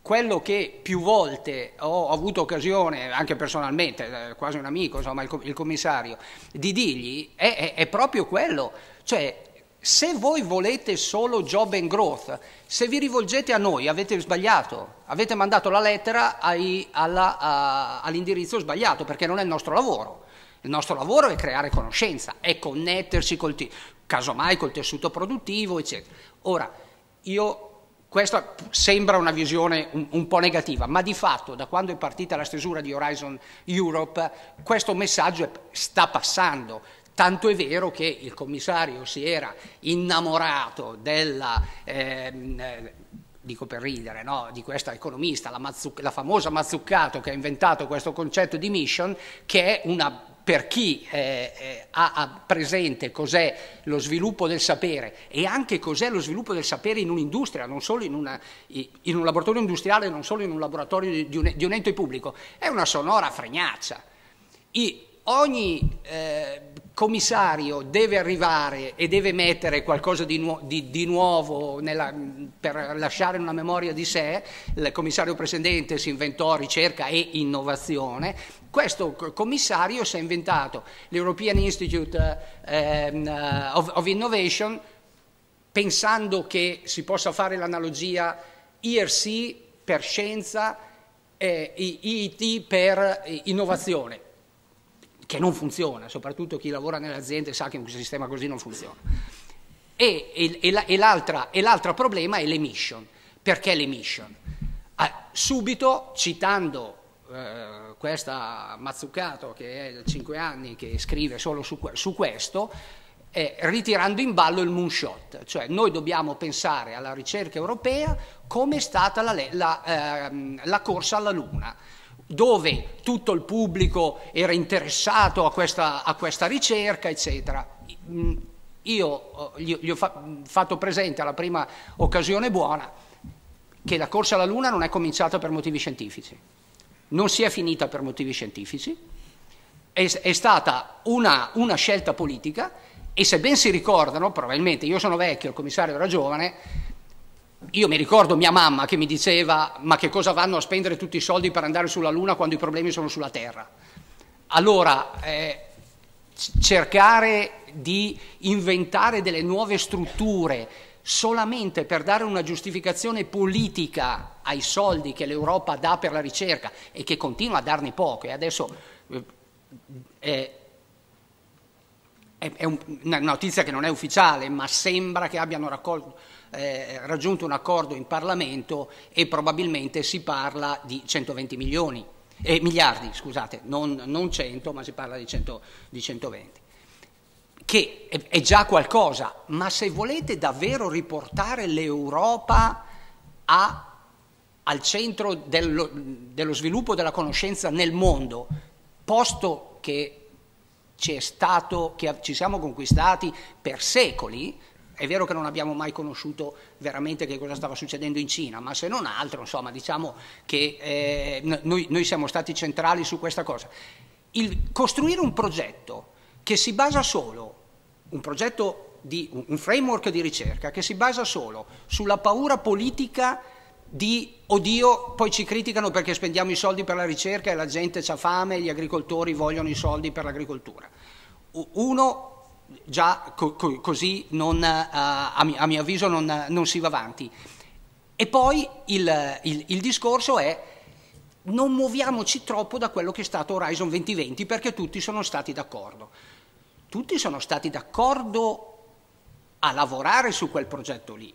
Quello che più volte ho avuto occasione, anche personalmente, eh, quasi un amico, insomma, il, commissario, di dirgli è, è, è proprio quello. Cioè, se voi volete solo job and growth, se vi rivolgete a noi avete sbagliato, avete mandato la lettera all'indirizzo sbagliato perché non è il nostro lavoro. Il nostro lavoro è creare conoscenza, è connettersi col, casomai col tessuto produttivo, eccetera. Ora, io, questa sembra una visione un, un, po' negativa, ma di fatto da quando è partita la stesura di Horizon Europe questo messaggio è, sta passando, tanto è vero che il commissario si era innamorato della... Ehm, eh, dico per ridere, no? di questa economista, la, la famosa Mazzuccato che ha inventato questo concetto di mission, che è una per chi eh, eh ha presente cos'è lo sviluppo del sapere e anche cos'è lo sviluppo del sapere in un'industria, non solo in, una, in, un laboratorio industriale, non solo in un laboratorio di un, di un ente pubblico, è una sonora fregnaccia. I, ogni eh, commissario deve arrivare e deve mettere qualcosa di, nu di, di nuovo nella, per lasciare una memoria di sé, il commissario precedente si inventò ricerca e innovazione, questo commissario si è inventato l'European Institute ehm, eh, of, of Innovation pensando che si possa fare l'analogia IRC per scienza e IIT per eh, innovazione che non funziona, soprattutto chi lavora nelle aziende sa che un sistema così non funziona. E, e, e l'altro problema è l'emission. Perché l'emission? mission? Ah, subito, citando eh, questa Mazzucato, che è da 5 anni, che scrive solo su, su questo, eh, ritirando in ballo il moonshot, cioè noi dobbiamo pensare alla ricerca europea come è stata la, la, eh, la corsa alla Luna dove tutto il pubblico era interessato a questa, a questa ricerca, eccetera. Mm, io oh, gli, ho fatto presente alla prima occasione buona che la corsa alla Luna non è cominciata per motivi scientifici, non si è finita per motivi scientifici, è, è stata una, una scelta politica e se ben si ricordano, probabilmente io sono vecchio, il commissario era giovane, io mi ricordo mia mamma che mi diceva ma che cosa vanno a spendere tutti i soldi per andare sulla Luna quando i problemi sono sulla Terra. Allora, eh, cercare di inventare delle nuove strutture solamente per dare una giustificazione politica ai soldi che l'Europa dà per la ricerca e che continua a darne poco. E adesso eh, eh è, è un, una notizia che non è ufficiale, ma sembra che abbiano raccolto eh, raggiunto un accordo in Parlamento e probabilmente si parla di 120 milioni, eh, miliardi, scusate, non, non, 100 ma si parla di, 100, di 120 che è, è già qualcosa, ma se volete davvero riportare l'Europa a al centro dello, dello, sviluppo della conoscenza nel mondo, posto che, stato, che ci siamo conquistati per secoli, è vero che non abbiamo mai conosciuto veramente che cosa stava succedendo in Cina, ma se non altro, insomma, diciamo che eh, noi, noi siamo stati centrali su questa cosa. Il, costruire un progetto che si basa solo, un progetto di un framework di ricerca che si basa solo sulla paura politica di oddio, poi ci criticano perché spendiamo i soldi per la ricerca e la gente ha fame e gli agricoltori vogliono i soldi per l'agricoltura. Uno già co co così non, uh, a, mi a, mio avviso non, non, si va avanti. E poi il, il, il discorso è non muoviamoci troppo da quello che è stato Horizon 2020 perché tutti sono stati d'accordo. Tutti sono stati d'accordo a lavorare su quel progetto lì,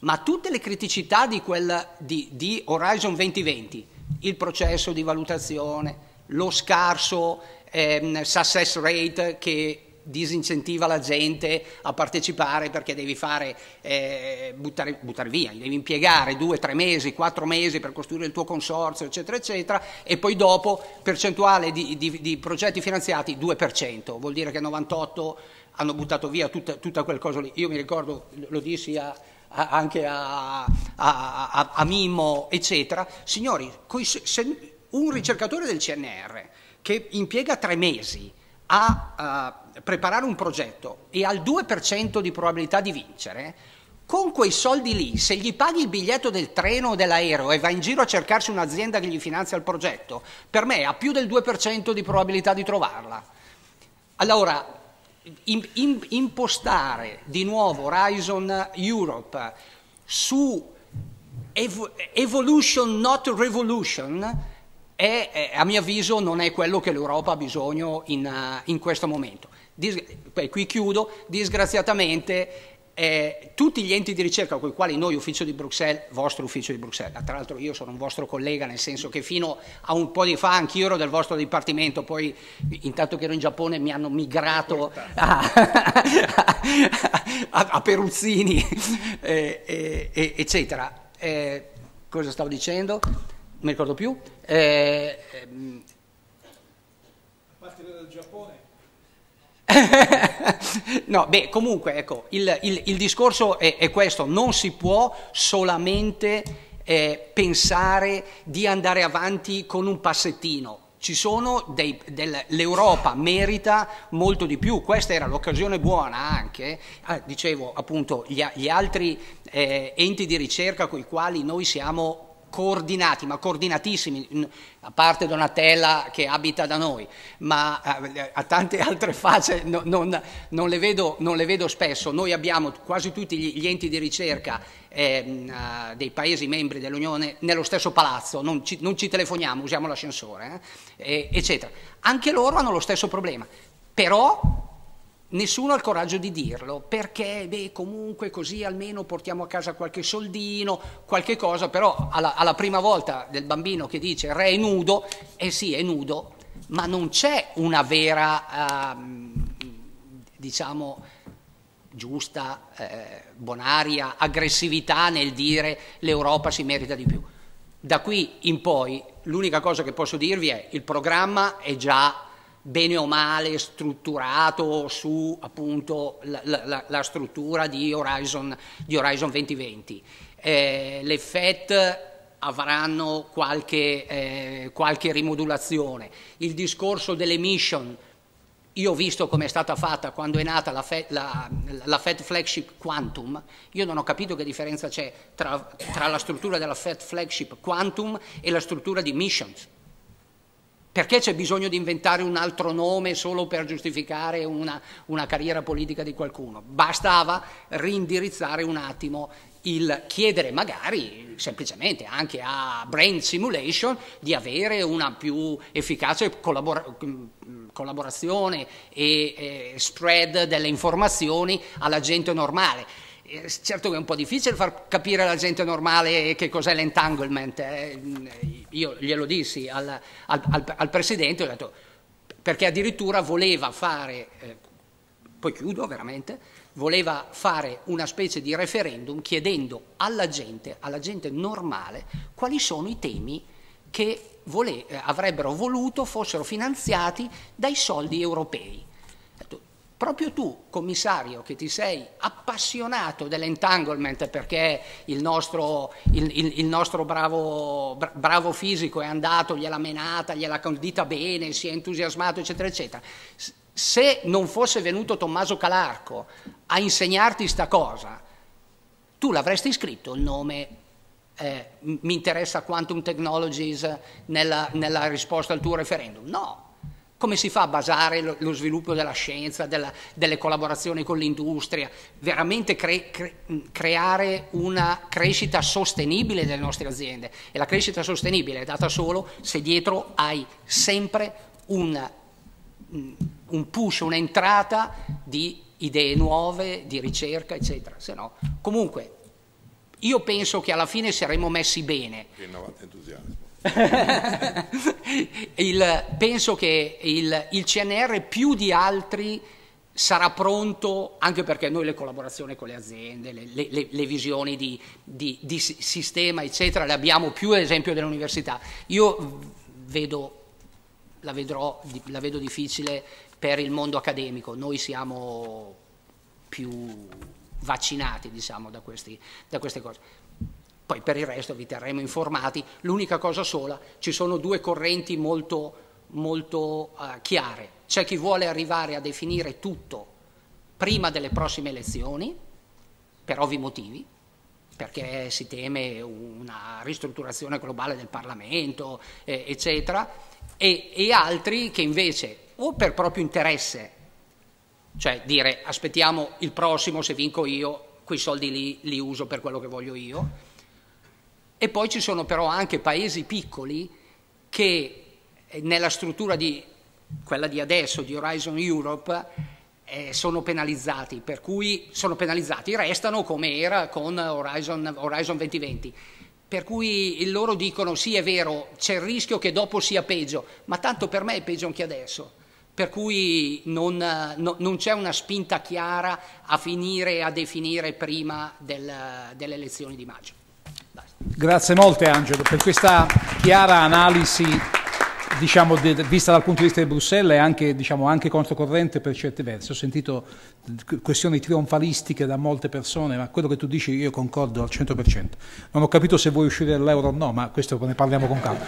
ma tutte le criticità di, quel, di, di Horizon 2020, il processo di valutazione, lo scarso ehm, success rate che disincentiva la gente a partecipare perché devi fare, eh, buttare, buttare, via, devi impiegare due, tre mesi, quattro mesi per costruire il tuo consorzio, eccetera, eccetera, e poi dopo percentuale di, di, di progetti finanziati 2%, vuol dire che 98 hanno buttato via tutta, tutta quel coso lì. Io mi ricordo, lo dissi a, a, anche a, a, Mimo, eccetera, signori, un ricercatore del CNR che impiega tre mesi a preparare un progetto e ha il 2% di probabilità di vincere, con quei soldi lì, se gli paghi il biglietto del treno o dell'aereo e va in giro a cercarsi un'azienda che gli finanzia il progetto, per me ha più del 2% di probabilità di trovarla. Allora, in, in, impostare di nuovo Horizon Europe su ev, evolution not revolution è, è, a mio avviso non è quello che l'Europa ha bisogno in, in questo momento. Dis- qui chiudo, disgraziatamente eh, tutti gli enti di ricerca con i quali noi, ufficio di Bruxelles, vostro ufficio di Bruxelles, tra l'altro io sono un vostro collega nel senso che fino a un po' di fa anch'io ero del vostro dipartimento, poi intanto che ero in Giappone mi hanno migrato a, a, a, Peruzzini, eh, eh, eccetera. cosa stavo dicendo? Non mi ricordo più. Eh, ehm, no, beh, comunque, ecco, il, il, il discorso è, è, questo, non si può solamente eh, pensare di andare avanti con un passettino. Ci sono dei, del, l'Europa merita molto di più, questa era l'occasione buona anche, ah, dicevo appunto gli, gli altri eh, enti di ricerca con i quali noi siamo coordinati, ma coordinatissimi, a parte Donatella che abita da noi, ma eh, a tante altre facce non, non, non, le, vedo, non le, vedo, spesso. Noi abbiamo quasi tutti gli, gli enti di ricerca ehm, eh, dei Paesi membri dell'Unione nello stesso palazzo, non ci, ci telefoniamo, usiamo l'ascensore, eh, eccetera. Anche loro hanno lo stesso problema, però Nessuno ha il coraggio di dirlo perché, beh, comunque così almeno portiamo a casa qualche soldino, qualche cosa, però alla, alla prima volta del bambino che dice re è nudo, eh sì, è nudo, ma non c'è una vera, eh, diciamo, giusta, eh, bonaria, aggressività nel dire l'Europa si merita di più. Da qui in poi l'unica cosa che posso dirvi è che il programma è già bene o male strutturato su appunto la, la, la struttura di Horizon, di Horizon 2020. Eh, le FET avranno qualche, eh, qualche, rimodulazione. Il discorso delle mission, io ho visto come è stata fatta quando è nata la, FET, la, la FED Flagship Quantum, io non ho capito che differenza c'è tra, tra la struttura della FET Flagship Quantum e la struttura di missions perché c'è bisogno di inventare un altro nome solo per giustificare una, una, carriera politica di qualcuno? Bastava rindirizzare un attimo il chiedere magari semplicemente anche a Brain Simulation di avere una più efficace collabora- collaborazione e, e eh, spread delle informazioni alla gente normale. Eh, certo che è un po' difficile far capire alla gente normale che cos'è l'entanglement. Eh. Eh, io glielo dissi al, al, al, al Presidente, detto, perché addirittura voleva fare, poi chiudo veramente, voleva fare una specie di referendum chiedendo alla gente, alla gente normale, quali sono i temi che vole, avrebbero voluto fossero finanziati dai soldi europei proprio tu, commissario, che ti sei appassionato dell'entanglement perché il nostro, il, il, il nostro bravo, bravo, fisico è andato, gliela menata, gliela condita bene, si è entusiasmato, eccetera, eccetera. Se non fosse venuto Tommaso Calarco a insegnarti sta cosa, tu l'avresti scritto il nome eh, mi interessa Quantum Technologies nella, nella risposta al tuo referendum? No, come si fa a basare lo, lo sviluppo della scienza, della, delle collaborazioni con l'industria? Veramente cre, cre, creare una crescita sostenibile delle nostre aziende. E la crescita sostenibile è data solo se dietro hai sempre una, un push, un'entrata di idee nuove, di ricerca, eccetera. Se no, comunque, io penso che alla fine saremo messi bene. Rinnovate entusiasmo. il, penso che il, il, CNR più di altri sarà pronto, anche perché noi le collaborazioni con le aziende, le, le, le visioni di, di, di, sistema, eccetera, le abbiamo più ad esempio dell'università. Io vedo, la, vedrò, la vedo difficile per il mondo accademico, noi siamo più vaccinati diciamo, da, questi, da queste cose. Poi per il resto vi terremo informati. L'unica cosa sola, ci sono due correnti molto, molto uh, chiare. C'è chi vuole arrivare a definire tutto prima delle prossime elezioni, per ovvi motivi, perché si teme una ristrutturazione globale del Parlamento, eh, eccetera, e, e, altri che invece, o per proprio interesse, cioè dire aspettiamo il prossimo se vinco io, quei soldi li, li uso per quello che voglio io, e poi ci sono però anche paesi piccoli che eh, nella struttura di quella di adesso, di Horizon Europe, eh, sono penalizzati, per cui sono penalizzati, restano come era con Horizon, Horizon 2020 per cui loro dicono sì è vero, c'è il rischio che dopo sia peggio, ma tanto per me è peggio anche adesso, per cui non, no, non c'è una spinta chiara a finire a definire prima del, delle elezioni di maggio. Grazie molte Angelo per questa chiara analisi diciamo, de, vista dal punto di vista di Bruxelles e anche, diciamo, anche, controcorrente per certi versi. Ho sentito questioni trionfalistiche da molte persone, ma quello che tu dici io concordo al 100%. Non ho capito se vuoi uscire dall'euro o no, ma questo ne parliamo con calma.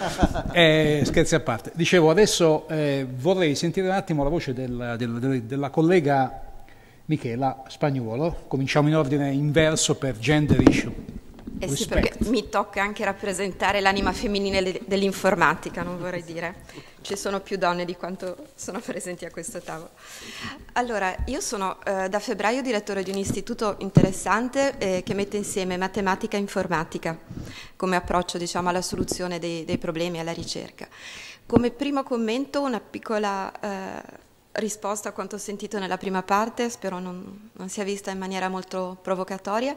Eh, scherzi a parte. Dicevo, adesso eh, vorrei sentire un attimo la voce del, del, della collega Michela Spagnuolo. Cominciamo in ordine inverso per gender issue. Eh sì, perché mi tocca anche rappresentare l'anima femminile dell'informatica, non vorrei dire. Ci sono più donne di quanto sono presenti a questo tavolo. Allora, io sono eh, da febbraio direttore di un istituto interessante eh, che mette insieme matematica e informatica come approccio diciamo, alla soluzione dei, dei problemi e alla ricerca. Come primo commento una piccola eh, risposta a quanto ho sentito nella prima parte, spero non, non sia vista in maniera molto provocatoria.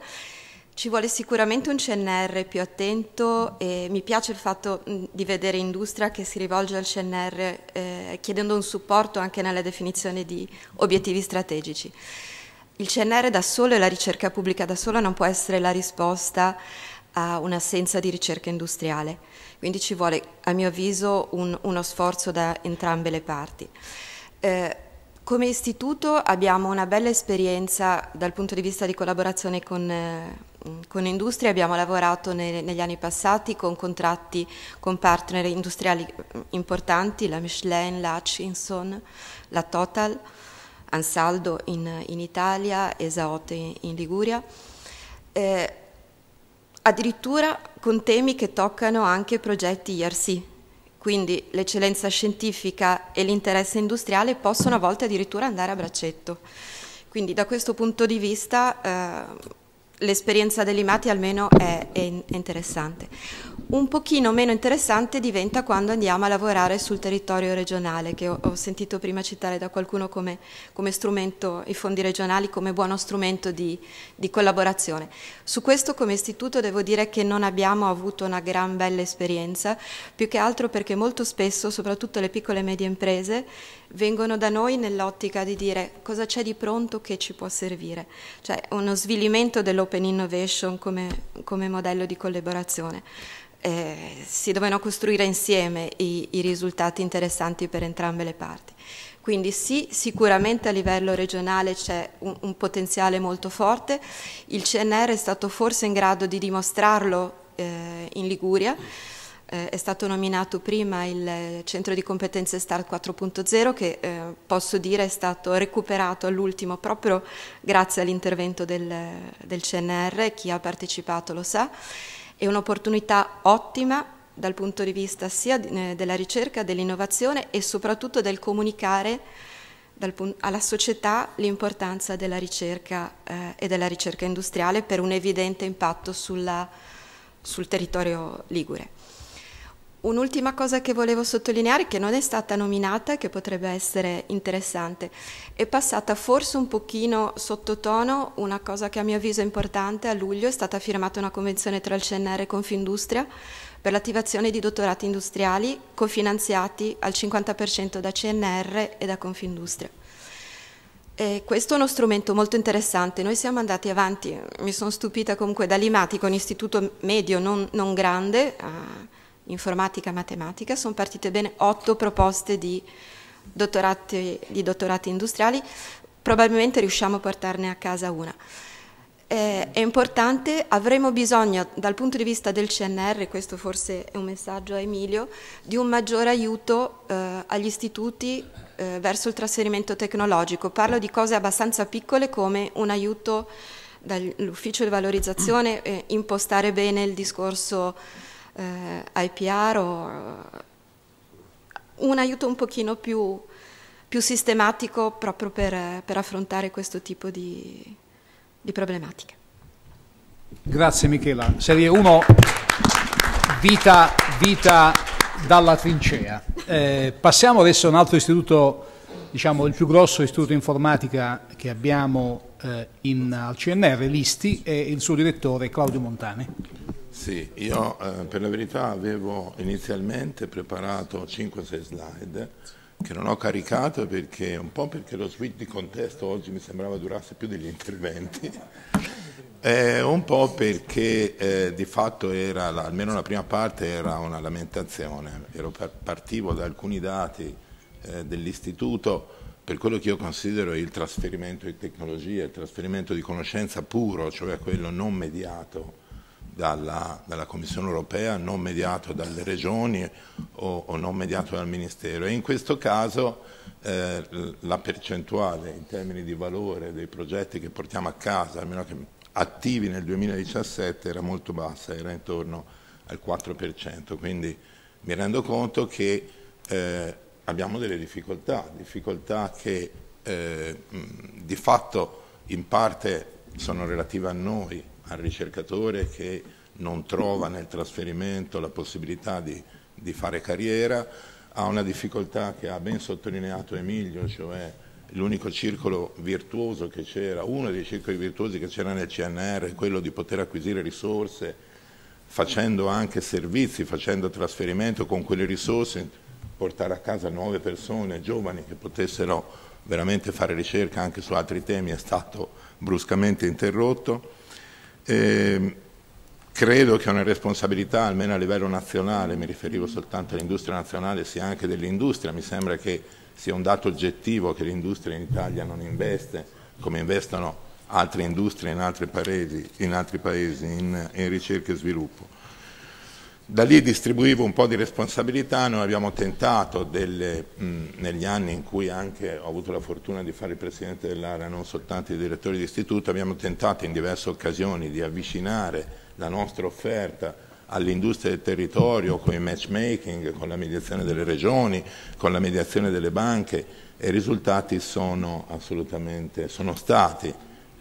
Ci vuole sicuramente un CNR più attento e mi piace il fatto di vedere industria che si rivolge al CNR eh, chiedendo un supporto anche nella definizione di obiettivi strategici. Il CNR da solo e la ricerca pubblica da solo non può essere la risposta a un'assenza di ricerca industriale, quindi ci vuole a mio avviso un, uno sforzo da entrambe le parti. Eh, come istituto abbiamo una bella esperienza dal punto di vista di collaborazione con eh, Mm, con industrie abbiamo lavorato ne, negli anni passati con contratti con partner industriali mm, importanti, la Michelin, la Hutchinson, la Total, Ansaldo in, in Italia, Esaote in, in Liguria, eh, addirittura con temi che toccano anche progetti IRC, quindi l'eccellenza scientifica e l'interesse industriale possono a volte addirittura andare a braccetto. Quindi da questo punto di vista... Eh, l'esperienza dell'IMATI almeno è, è, interessante. Un pochino meno interessante diventa quando andiamo a lavorare sul territorio regionale, che ho, ho sentito prima citare da qualcuno come, come, strumento, i fondi regionali come buono strumento di, di, collaborazione. Su questo come istituto devo dire che non abbiamo avuto una gran bella esperienza, più che altro perché molto spesso, soprattutto le piccole e medie imprese, vengono da noi nell'ottica di dire cosa c'è di pronto che ci può servire, cioè uno svilimento dell'open innovation come, come modello di collaborazione. Eh, si dovevano costruire insieme i, i risultati interessanti per entrambe le parti. Quindi sì, sicuramente a livello regionale c'è un, un, potenziale molto forte, il CNR è stato forse in grado di dimostrarlo eh, in Liguria, eh, è stato nominato prima il centro di competenze START 4.0 che eh, posso dire è stato recuperato all'ultimo proprio grazie all'intervento del, del CNR, chi ha partecipato lo sa. È un'opportunità ottima dal punto di vista sia eh, della ricerca, dell'innovazione e soprattutto del comunicare alla società l'importanza della ricerca eh, e della ricerca industriale per un evidente impatto sulla, sul territorio ligure. Un'ultima cosa che volevo sottolineare, che non è stata nominata e che potrebbe essere interessante, è passata forse un pochino sottotono una cosa che a mio avviso è importante, a luglio è stata firmata una convenzione tra il CNR e Confindustria per l'attivazione di dottorati industriali cofinanziati al 50% da CNR e da Confindustria. E questo è uno strumento molto interessante, noi siamo andati avanti, mi sono stupita comunque da Limati, con un istituto medio non, non grande, eh, informatica e matematica, sono partite bene otto proposte di dottorati, di dottorati industriali, probabilmente riusciamo a portarne a casa una. Eh, è importante, avremo bisogno dal punto di vista del CNR, questo forse è un messaggio a Emilio, di un maggiore aiuto eh, agli istituti eh, verso il trasferimento tecnologico. Parlo di cose abbastanza piccole come un aiuto dall'ufficio di valorizzazione, impostare bene il discorso eh, ai Piaro, eh, un aiuto un pochino più, più sistematico proprio per, per, affrontare questo tipo di, di problematiche. Grazie Michela. Serie 1, vita, vita dalla trincea. Eh, passiamo adesso a un altro istituto, diciamo il più grosso istituto informatica che abbiamo eh, in, al CNR, l'ISTI, e il suo direttore Claudio Montane. Sì, io eh, per la verità avevo inizialmente preparato 5-6 slide che non ho caricato perché, un po' perché lo switch di contesto oggi mi sembrava durasse più degli interventi, eh, un po' perché eh, di fatto era, la, almeno la prima parte era una lamentazione, Ero, partivo da alcuni dati eh, dell'istituto per quello che io considero il trasferimento di tecnologie, il trasferimento di conoscenza puro, cioè quello non mediato dalla, dalla, Commissione europea, non mediato dalle regioni o, o, non mediato dal Ministero. E in questo caso eh, la percentuale in termini di valore dei progetti che portiamo a casa, almeno che attivi nel 2017, era molto bassa, era intorno al 4%. Quindi mi rendo conto che eh, abbiamo delle difficoltà, difficoltà che eh, di fatto in parte sono relative a noi al ricercatore che non trova nel trasferimento la possibilità di, di fare carriera, ha una difficoltà che ha ben sottolineato Emilio, cioè l'unico circolo virtuoso che c'era, uno dei circoli virtuosi che c'era nel CNR, quello di poter acquisire risorse facendo anche servizi, facendo trasferimento con quelle risorse, portare a casa nuove persone, giovani che potessero veramente fare ricerca anche su altri temi, è stato bruscamente interrotto. Ehm, credo che una responsabilità, almeno a livello nazionale, mi riferivo soltanto all'industria nazionale, sia anche dell'industria. Mi sembra che sia un dato oggettivo che l'industria in Italia non investe come investono altre industrie in altri paesi, in, altri paesi, in, in ricerca e sviluppo. Da lì distribuivo un po' di responsabilità, noi abbiamo tentato delle, mh, mm, negli anni in cui anche ho avuto la fortuna di fare il presidente dell'area, non soltanto i direttori di istituto, abbiamo tentato in diverse occasioni di avvicinare la nostra offerta all'industria del territorio con il matchmaking, con la mediazione delle regioni, con la mediazione delle banche e i risultati sono, sono stati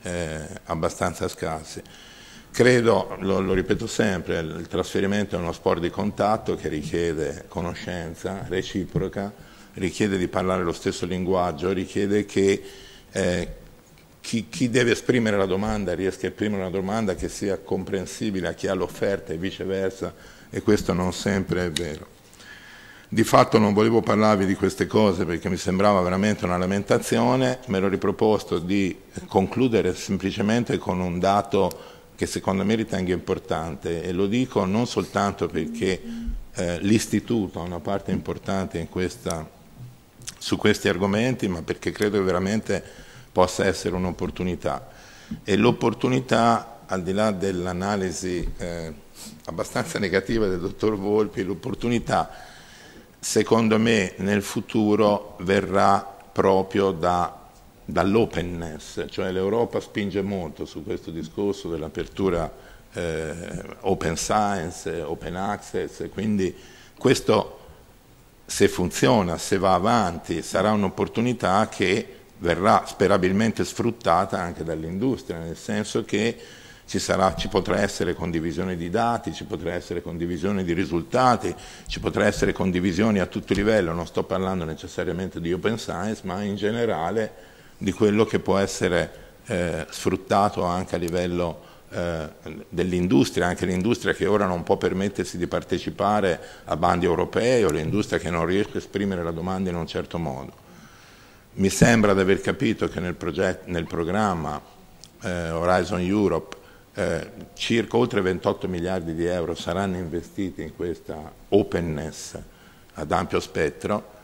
eh, abbastanza scarsi. Credo, lo, lo, ripeto sempre, il trasferimento è uno sport di contatto che richiede conoscenza reciproca, richiede di parlare lo stesso linguaggio, richiede che eh, chi, chi, deve esprimere la domanda riesca a esprimere una domanda che sia comprensibile a chi ha l'offerta e viceversa, e questo non sempre è vero. Di fatto non volevo parlarvi di queste cose perché mi sembrava veramente una lamentazione, me l'ho riproposto di concludere semplicemente con un dato che secondo me ritengo importante e lo dico non soltanto perché eh, l'Istituto ha una parte importante questa, su questi argomenti, ma perché credo che veramente possa essere un'opportunità. E l'opportunità, al di là dell'analisi eh, abbastanza negativa del dottor Volpi, l'opportunità secondo me nel futuro verrà proprio da dall'openness, cioè l'Europa spinge molto su questo discorso dell'apertura eh, open science, open access, quindi questo se funziona, se va avanti, sarà un'opportunità che verrà sperabilmente sfruttata anche dall'industria, nel senso che ci, sarà, ci, potrà essere condivisione di dati, ci potrà essere condivisione di risultati, ci potrà essere condivisione a tutto livello, non sto parlando necessariamente di open science, ma in generale di quello che può essere eh, sfruttato anche a livello eh, dell'industria, anche l'industria che ora non può permettersi di partecipare a bandi europei o l'industria che non riesce a esprimere la domanda in un certo modo. Mi sembra di aver capito che nel, nel programma eh, Horizon Europe eh, circa oltre 28 miliardi di euro saranno investiti in questa openness ad ampio spettro.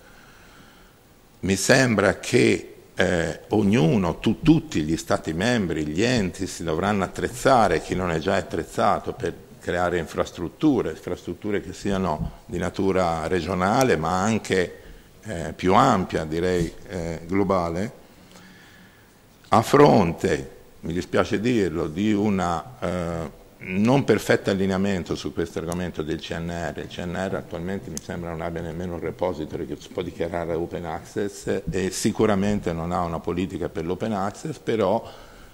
Mi sembra che eh, ognuno, tu, tutti gli Stati membri, gli enti si dovranno attrezzare, chi non è già attrezzato, per creare infrastrutture, infrastrutture che siano di natura regionale ma anche eh, più ampia, direi eh, globale, a fronte, mi dispiace dirlo, di una eh, non perfetto allineamento su questo argomento del CNR. Il CNR attualmente mi sembra non abbia nemmeno un repository che si può dichiarare open access e sicuramente non ha una politica per l'open access, però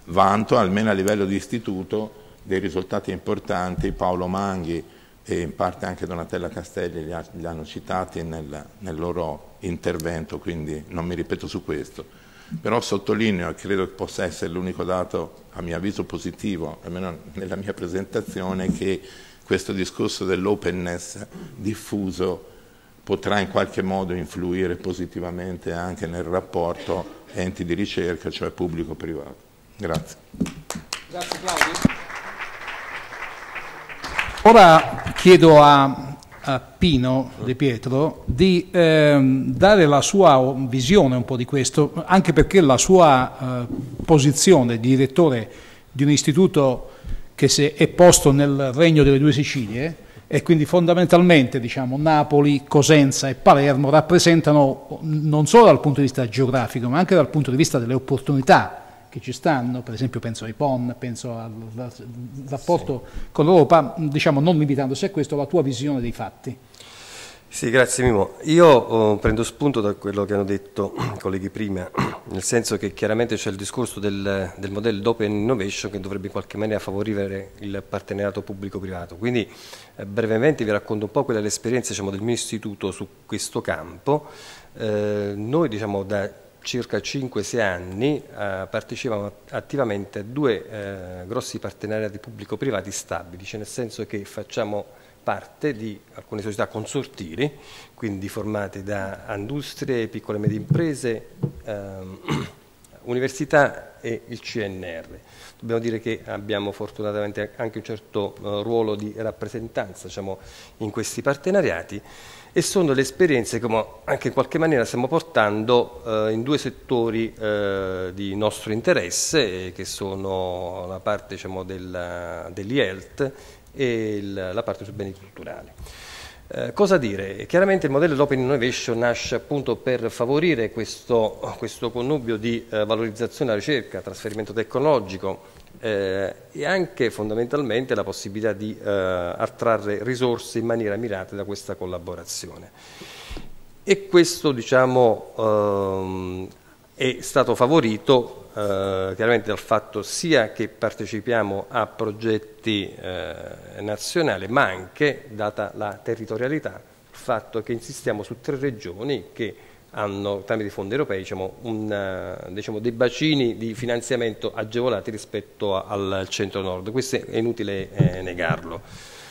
vanto almeno a livello di istituto dei risultati importanti. Paolo Manghi e in parte anche Donatella Castelli li, hanno citati nel, nel loro intervento, quindi non mi ripeto su questo. Però sottolineo, e credo che possa essere l'unico dato a mio avviso positivo, almeno nella mia presentazione, che questo discorso dell'openness diffuso potrà in qualche modo influire positivamente anche nel rapporto enti di ricerca, cioè pubblico-privato. Grazie. Grazie Claudio. Ora chiedo a a Pino De Pietro di ehm, dare la sua visione un po' di questo, anche perché la sua eh, posizione di direttore di un istituto che è posto nel regno delle due Sicilie e quindi fondamentalmente diciamo, Napoli, Cosenza e Palermo rappresentano non solo dal punto di vista geografico ma anche dal punto di vista delle opportunità che ci stanno, per esempio penso ai PON, penso al rapporto sì. con l'Europa, diciamo non limitandosi a questo, la tua visione dei fatti. Sì, grazie Mimo. Io oh, prendo spunto da quello che hanno detto i colleghi prima, nel senso che chiaramente c'è il discorso del, del modello d'open innovation che dovrebbe in qualche maniera favorire il partenariato pubblico-privato. Quindi eh, brevemente vi racconto un po' quella dell'esperienza diciamo, del mio istituto su questo campo. Eh, noi diciamo da circa 5-6 anni eh, partecipavano attivamente a due eh, grossi partenariati pubblico-privati stabili, cioè nel senso che facciamo parte di alcune società consortili, quindi formate da industrie, piccole e medie imprese, ehm, università e il CNR. Dobbiamo dire che abbiamo fortunatamente anche un certo eh, ruolo di rappresentanza diciamo, in questi partenariati e sono le esperienze che anche in qualche maniera stiamo portando eh, in due settori eh, di nostro interesse eh, che sono la parte diciamo, dell'e-health e il, la parte sui beni culturali. Eh, cosa dire? Chiaramente il modello dell'open innovation nasce appunto per favorire questo, questo connubio di eh, valorizzazione della ricerca, trasferimento tecnologico, eh, e anche fondamentalmente la possibilità di eh, attrarre risorse in maniera mirata da questa collaborazione. E questo diciamo, ehm, è stato favorito eh, chiaramente dal fatto sia che partecipiamo a progetti eh, nazionali, ma anche, data la territorialità, il fatto che insistiamo su tre regioni che hanno, tramite i fondi europei, diciamo, un, eh, diciamo, dei bacini di finanziamento agevolati rispetto a, al centro-nord. Questo è inutile eh, negarlo,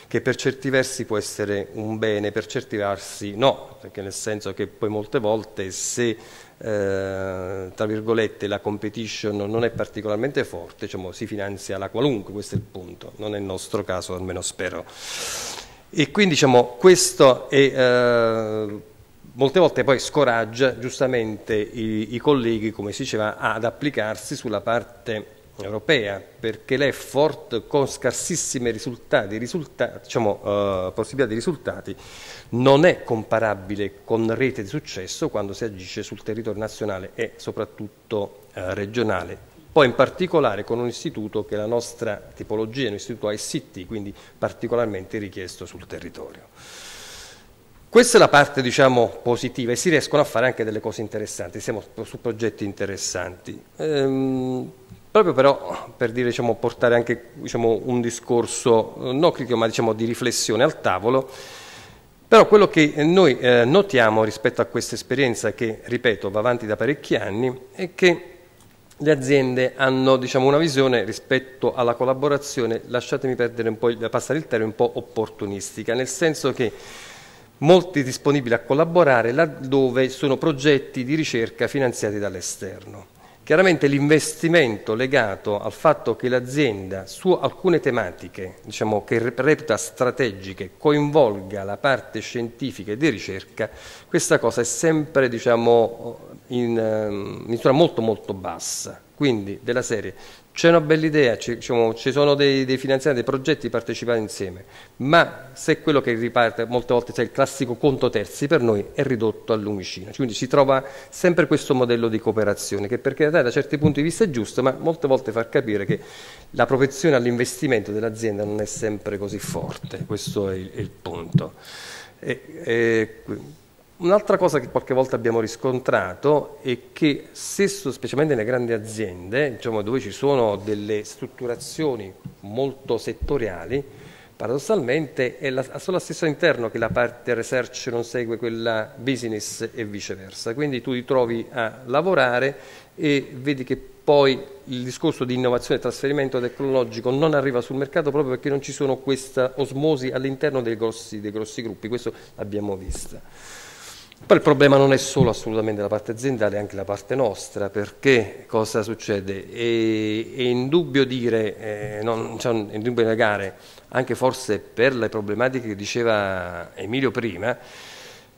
che per certi versi può essere un bene, per certi versi no, perché nel senso che poi molte volte se eh, tra virgolette la competition non è particolarmente forte, diciamo, si finanzia la qualunque, questo è il punto, non è il nostro caso, almeno spero. E quindi diciamo, questo è eh, molte volte poi scoraggia giustamente i, i colleghi, come si diceva, ad applicarsi sulla parte europea, perché l'effort con scarsissime risultati, risultati, diciamo, eh, possibilità di risultati non è comparabile con rete di successo quando si agisce sul territorio nazionale e soprattutto eh, regionale. Poi in particolare con un istituto che è la nostra tipologia, è un istituto ICT, quindi particolarmente richiesto sul territorio. Questa è la parte, diciamo, positiva e si riescono a fare anche delle cose interessanti, siamo su progetti interessanti. Ehm, proprio però per dire, diciamo, portare anche diciamo, un discorso, eh, non critico, ma diciamo, di riflessione al tavolo, però quello che noi eh, notiamo rispetto a questa esperienza che, ripeto, va avanti da parecchi anni, è che le aziende hanno diciamo, una visione rispetto alla collaborazione, lasciatemi perdere un po', passare il termine, un po' opportunistica, nel senso che molti disponibili a collaborare laddove sono progetti di ricerca finanziati dall'esterno. Chiaramente l'investimento legato al fatto che l'azienda su alcune tematiche diciamo, che reputa strategiche coinvolga la parte scientifica e di ricerca, questa cosa è sempre diciamo, in ehm, misura molto molto bassa. Quindi della serie c'è una bella idea, ci, diciamo, ci sono dei, dei finanziamenti, dei progetti partecipati insieme, ma se quello che riparte molte volte c'è il classico conto terzi, per noi è ridotto all'umicina. Quindi si trova sempre questo modello di cooperazione, che per carità da certi punti di vista è giusto, ma molte volte fa capire che la protezione all'investimento dell'azienda non è sempre così forte, questo è il, è il punto. E, e, Un'altra cosa che qualche volta abbiamo riscontrato è che spesso, specialmente nelle grandi aziende, diciamo, dove ci sono delle strutturazioni molto settoriali, paradossalmente è la, solo all'assesso interno che la parte research non segue quella business e viceversa. Quindi tu ti trovi a lavorare e vedi che poi il discorso di innovazione e trasferimento tecnologico non arriva sul mercato proprio perché non ci sono questa osmosi all'interno dei, dei grossi gruppi, questo l'abbiamo visto. Poi il problema non è solo assolutamente la parte aziendale, è anche la parte nostra, perché cosa succede? E, è indubbio dire, eh, non, cioè, è indubbio negare, anche forse per le problematiche che diceva Emilio prima,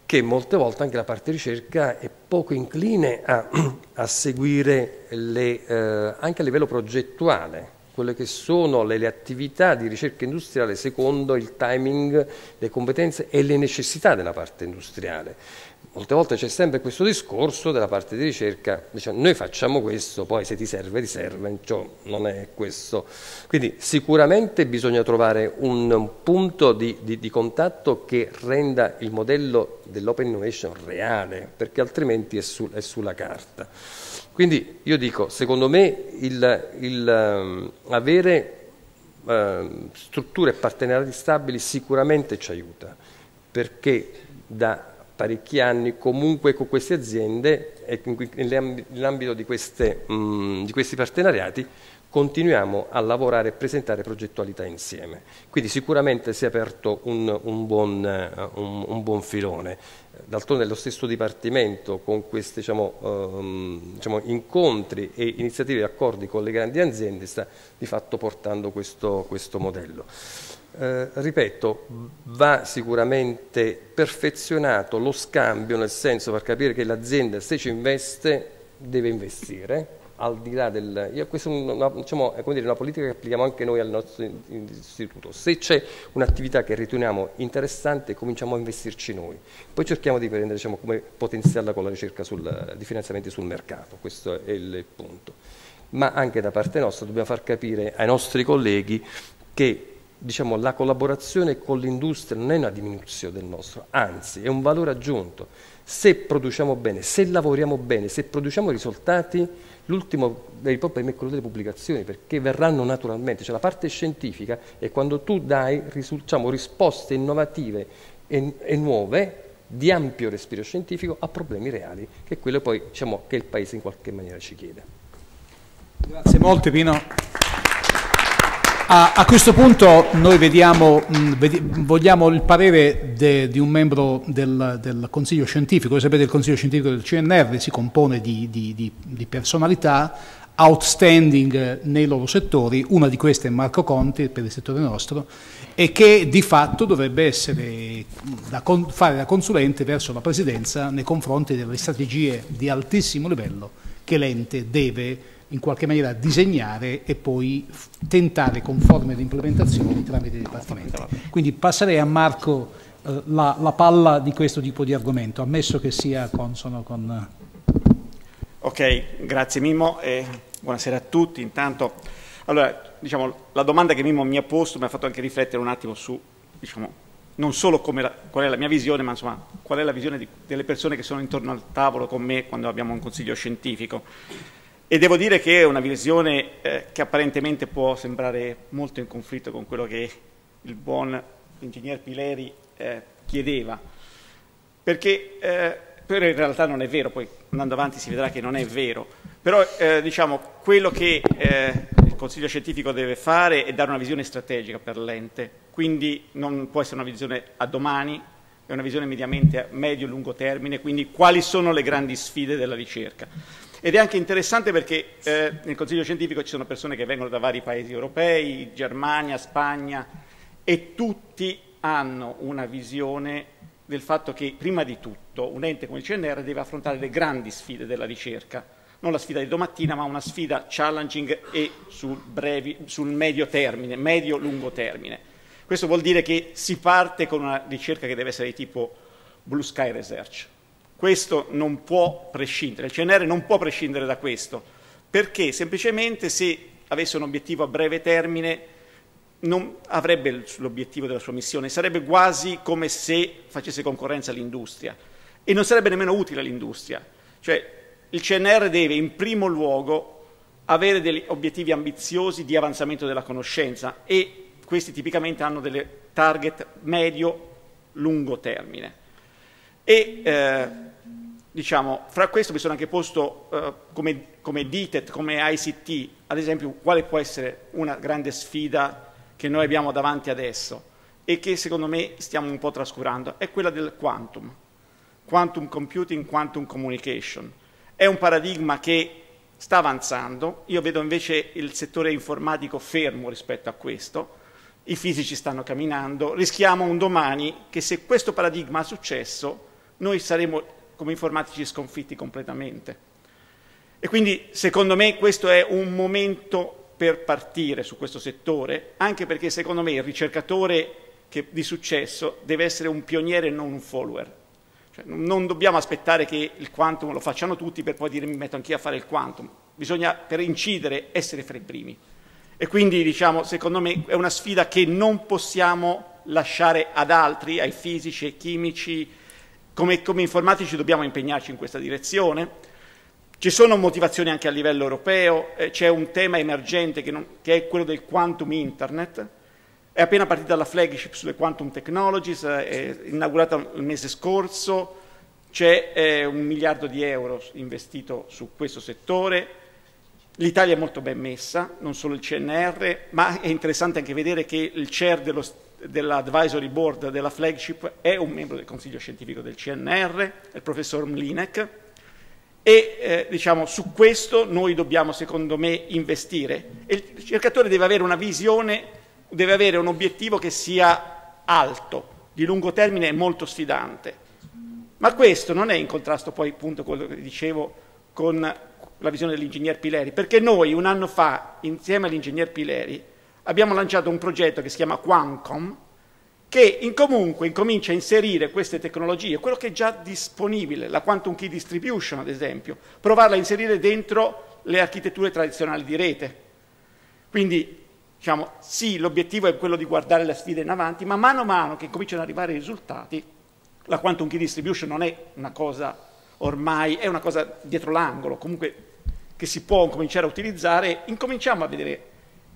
che molte volte anche la parte ricerca è poco incline a, a seguire le, eh, anche a livello progettuale quelle che sono le, le, attività di ricerca industriale secondo il timing, le competenze e le necessità della parte industriale molte volte c'è sempre questo discorso della parte di ricerca, diciamo noi facciamo questo, poi se ti serve ti serve, cioè, non è questo. Quindi sicuramente bisogna trovare un punto di, di, di contatto che renda il modello dell'open innovation reale, perché altrimenti è, su, è, sulla carta. Quindi io dico, secondo me il, il ehm, avere eh, strutture e partenariati stabili sicuramente ci aiuta, perché da parecchi anni comunque con queste aziende e nell'ambito di, di, questi partenariati continuiamo a lavorare e presentare progettualità insieme. Quindi sicuramente si è aperto un, un, buon, eh, un, un buon, filone. D'altronde lo stesso Dipartimento con questi diciamo, um, diciamo, incontri e iniziative e accordi con le grandi aziende sta di fatto portando questo, questo modello. Eh, ripeto, va sicuramente perfezionato lo scambio, nel senso per capire che l'azienda se ci investe deve investire, al di là del... questa è una, diciamo, è dire, una politica che applichiamo anche noi al nostro istituto. Se c'è un'attività che riteniamo interessante, cominciamo a investirci noi. Poi cerchiamo di prendere, diciamo, come potenziarla con la ricerca sul, di finanziamenti sul mercato. Questo è il punto. Ma anche da parte nostra dobbiamo far capire ai nostri colleghi che diciamo, la collaborazione con l'industria non è una diminuzione del nostro, anzi è un valore aggiunto. Se produciamo bene, se lavoriamo bene, se produciamo risultati, l'ultimo dei problemi è quello delle pubblicazioni, perché verranno naturalmente. Cioè la parte scientifica è quando tu dai diciamo, risposte innovative e, e, nuove di ampio respiro scientifico a problemi reali, che è quello poi diciamo, che il Paese in qualche maniera ci chiede. Grazie molte Pino. A, a, questo punto noi vediamo, mh, mm, vedi, vogliamo il parere de, di un membro del, del, Consiglio Scientifico. Voi sapete il Consiglio Scientifico del CNR si compone di, di, di, di, personalità outstanding nei loro settori, una di queste è Marco Conti per il settore nostro e che di fatto dovrebbe essere mm, da con, fare da consulente verso la Presidenza nei confronti delle strategie di altissimo livello che l'ente deve in qualche maniera disegnare e poi tentare con forme di implementazione tramite i dipartimenti. Quindi passerei a Marco eh, la, la, palla di questo tipo di argomento, ammesso che sia consono con... Eh. Ok, grazie Mimo e buonasera a tutti. Intanto, allora, diciamo, la domanda che Mimo mi ha posto mi ha fatto anche riflettere un attimo su, diciamo, non solo la, qual è la mia visione, ma insomma qual è la visione di, delle persone che sono intorno al tavolo con me quando abbiamo un consiglio scientifico. E devo dire che è una visione eh, che apparentemente può sembrare molto in conflitto con quello che il buon ingegner Pileri eh, chiedeva, perché eh, però in realtà non è vero, poi andando avanti si vedrà che non è vero, però eh, diciamo quello che eh, il Consiglio scientifico deve fare è dare una visione strategica per l'ente, quindi non può essere una visione a domani, è una visione mediamente a medio-lungo termine, quindi quali sono le grandi sfide della ricerca. Ed è anche interessante perché eh, nel Consiglio scientifico ci sono persone che vengono da vari paesi europei, Germania, Spagna, e tutti hanno una visione del fatto che prima di tutto un ente come il CNR deve affrontare le grandi sfide della ricerca, non la sfida di domattina, ma una sfida challenging e sul, brevi, sul medio termine, medio-lungo termine. Questo vuol dire che si parte con una ricerca che deve essere di tipo blue sky research, questo non può prescindere, il CNR non può prescindere da questo, perché semplicemente se avesse un obiettivo a breve termine non avrebbe l'obiettivo della sua missione, sarebbe quasi come se facesse concorrenza all'industria e non sarebbe nemmeno utile all'industria. Cioè, il CNR deve in primo luogo avere degli obiettivi ambiziosi di avanzamento della conoscenza e questi tipicamente hanno delle target medio-lungo termine. E, eh, diciamo, fra questo mi sono anche posto eh, come, come DITET, come ICT, ad esempio, quale può essere una grande sfida che noi abbiamo davanti adesso e che secondo me stiamo un po' trascurando, è quella del quantum, quantum computing, quantum communication. È un paradigma che sta avanzando, io vedo invece il settore informatico fermo rispetto a questo, i fisici stanno camminando, rischiamo un domani che se questo paradigma ha successo noi saremo come informatici sconfitti completamente. E quindi secondo me questo è un momento per partire su questo settore, anche perché secondo me il ricercatore che, di successo deve essere un pioniere e non un follower. Cioè, non dobbiamo aspettare che il quantum lo facciano tutti per poi dire mi metto anch'io a fare il quantum. Bisogna, per incidere, essere fra i primi. E quindi, diciamo, secondo me è una sfida che non possiamo lasciare ad altri, ai fisici, ai chimici, come, come informatici dobbiamo impegnarci in questa direzione. Ci sono motivazioni anche a livello europeo, eh, c'è un tema emergente che, non, che, è quello del quantum internet. È appena partita la flagship sulle quantum technologies, eh, è inaugurata il mese scorso, c'è eh, un miliardo di euro investito su questo settore. L'Italia è molto ben messa, non solo il CNR, ma è interessante anche vedere che il CER dello Stato dell'advisory board della flagship è un membro del consiglio scientifico del CNR, il professor Mlinek, e eh, diciamo, su questo noi dobbiamo secondo me investire. E il ricercatore deve avere una visione, deve avere un obiettivo che sia alto, di lungo termine e molto sfidante. Ma questo non è in contrasto poi appunto quello che dicevo con la visione dell'ingegner Pileri, perché noi un anno fa insieme all'ingegner Pileri abbiamo lanciato un progetto che si chiama Quancom, che in comunque incomincia a inserire queste tecnologie, quello che è già disponibile, la Quantum Key Distribution ad esempio, provarla a inserire dentro le architetture tradizionali di rete. Quindi, diciamo, sì, l'obiettivo è quello di guardare la sfida in avanti, ma mano a mano che cominciano ad arrivare i risultati, la Quantum Key Distribution non è una cosa ormai, è una cosa dietro l'angolo, comunque che si può cominciare a utilizzare, incominciamo a vedere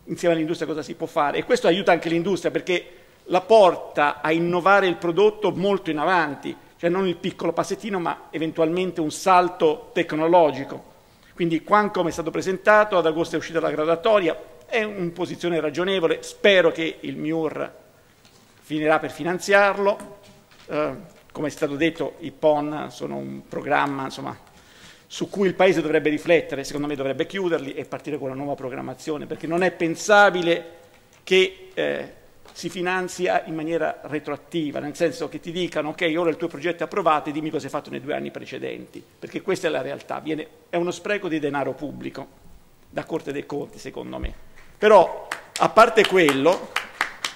insieme all'industria cosa si può fare e questo aiuta anche l'industria perché la porta a innovare il prodotto molto in avanti, cioè non il piccolo passettino ma eventualmente un salto tecnologico. Quindi Quancom è stato presentato, ad agosto è uscita la graduatoria, è in posizione ragionevole, spero che il MIUR finirà per finanziarlo, eh, come è stato detto i PON sono un programma insomma, su cui il Paese dovrebbe riflettere, secondo me dovrebbe chiuderli e partire con la nuova programmazione, perché non è pensabile che eh, si finanzia in maniera retroattiva, nel senso che ti dicano ok, ora il tuo progetto è approvato e dimmi cosa hai fatto nei due anni precedenti, perché questa è la realtà, Viene, è uno spreco di denaro pubblico, da Corte dei Conti secondo me. Però, a parte quello,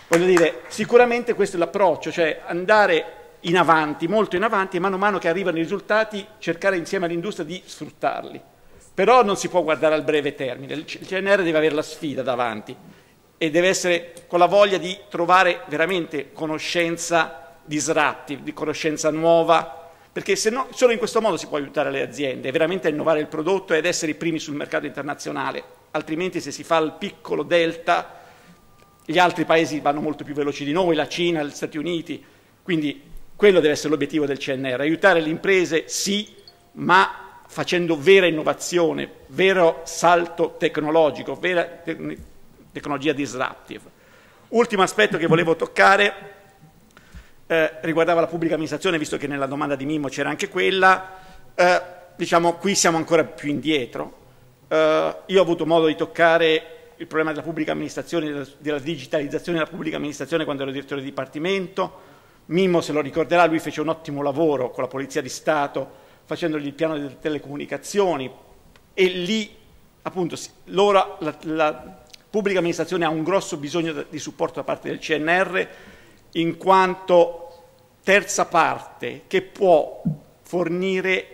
voglio dire, sicuramente questo è l'approccio, cioè andare in avanti, molto in avanti, e mano a mano che arrivano i risultati cercare insieme all'industria di sfruttarli. Però non si può guardare al breve termine, il CNR deve avere la sfida davanti e deve essere con la voglia di trovare veramente conoscenza di di conoscenza nuova, perché se no, solo in questo modo si può aiutare le aziende, veramente a innovare il prodotto ed essere i primi sul mercato internazionale, altrimenti se si fa il piccolo delta gli altri paesi vanno molto più veloci di noi, la Cina, gli Stati Uniti, quindi quello deve essere l'obiettivo del CNR, aiutare le imprese sì, ma facendo vera innovazione, vero salto tecnologico, vera te tecnologia disruptive. Ultimo aspetto che volevo toccare eh, riguardava la pubblica amministrazione, visto che nella domanda di Mimmo c'era anche quella, eh, diciamo qui siamo ancora più indietro. Eh, io ho avuto modo di toccare il problema della pubblica amministrazione, della digitalizzazione della pubblica amministrazione quando ero direttore di dipartimento, Mimmo se lo ricorderà, lui fece un ottimo lavoro con la Polizia di Stato facendogli il piano delle telecomunicazioni e lì appunto l'ora, la, la pubblica amministrazione ha un grosso bisogno di supporto da parte del CNR in quanto terza parte che può fornire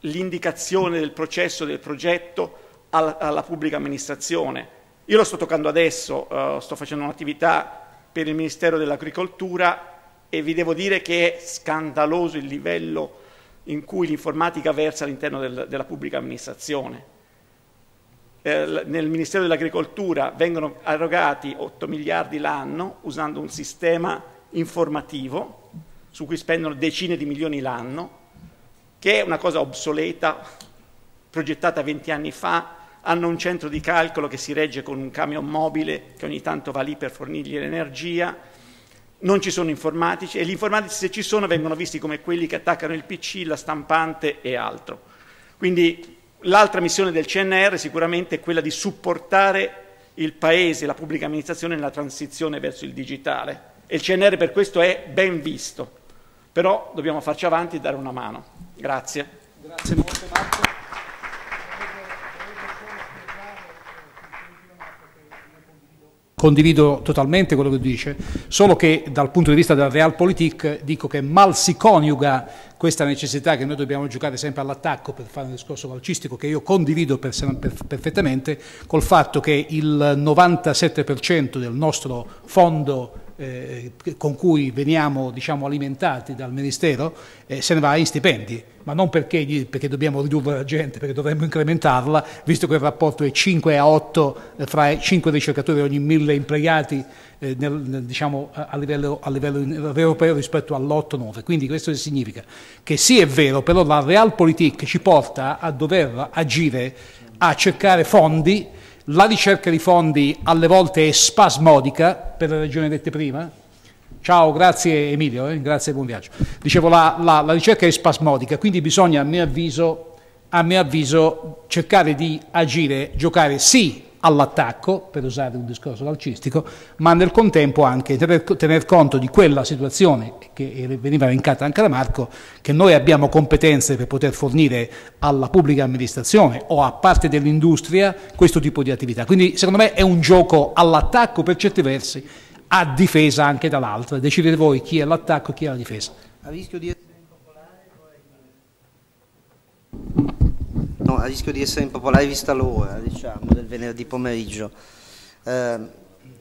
l'indicazione del processo, del progetto alla, alla, pubblica amministrazione. Io lo sto toccando adesso, uh, sto facendo un'attività per il Ministero dell'Agricoltura e vi devo dire che è scandaloso il livello in cui l'informatica versa all'interno del, della pubblica amministrazione. Eh, nel Ministero dell'Agricoltura vengono erogati 8 miliardi l'anno usando un sistema informativo su cui spendono decine di milioni l'anno, che è una cosa obsoleta, progettata 20 anni fa, hanno un centro di calcolo che si regge con un camion mobile che ogni tanto va lì per fornirgli l'energia, non ci sono informatici e gli informatici se ci sono vengono visti come quelli che attaccano il PC, la stampante e altro. Quindi l'altra missione del CNR sicuramente è quella di supportare il Paese, la pubblica amministrazione nella transizione verso il digitale e il CNR per questo è ben visto, però dobbiamo farci avanti e dare una mano. Grazie. Grazie molto Marco. Condivido totalmente quello che dice, solo che dal punto di vista della Realpolitik dico che mal si coniuga questa necessità che noi dobbiamo giocare sempre all'attacco per fare un discorso calcistico che io condivido per, per, perfettamente col fatto che il 97% del nostro fondo eh, con cui veniamo diciamo, alimentati dal Ministero eh, se ne va in stipendi, ma non perché, perché, dobbiamo ridurre la gente, perché dovremmo incrementarla, visto che il rapporto è 5 a 8 eh, fra 5 ricercatori ogni 1000 impiegati eh, nel, nel, diciamo, a, livello, a, livello, europeo rispetto all'8-9. Quindi questo significa che sì è vero, però la realpolitik ci porta a dover agire, a cercare fondi la ricerca di fondi alle volte è spasmodica, per le ragioni dette prima. Ciao, grazie Emilio, eh? grazie, buon viaggio. Dicevo, la, la, la, ricerca è spasmodica, quindi bisogna, a mio, avviso, a mio avviso, cercare di agire, giocare sì all'attacco, per usare un discorso calcistico, ma nel contempo anche tener, tener, conto di quella situazione che veniva elencata anche da Marco, che noi abbiamo competenze per poter fornire alla pubblica amministrazione o a parte dell'industria questo tipo di attività. Quindi secondo me è un gioco all'attacco per certi versi, a difesa anche dall'altra. Decidete voi chi è all'attacco e chi è alla difesa. A rischio di essere impopolare vorrei dire no, a rischio di essere impopolare vista l'ora diciamo, del venerdì pomeriggio. Eh,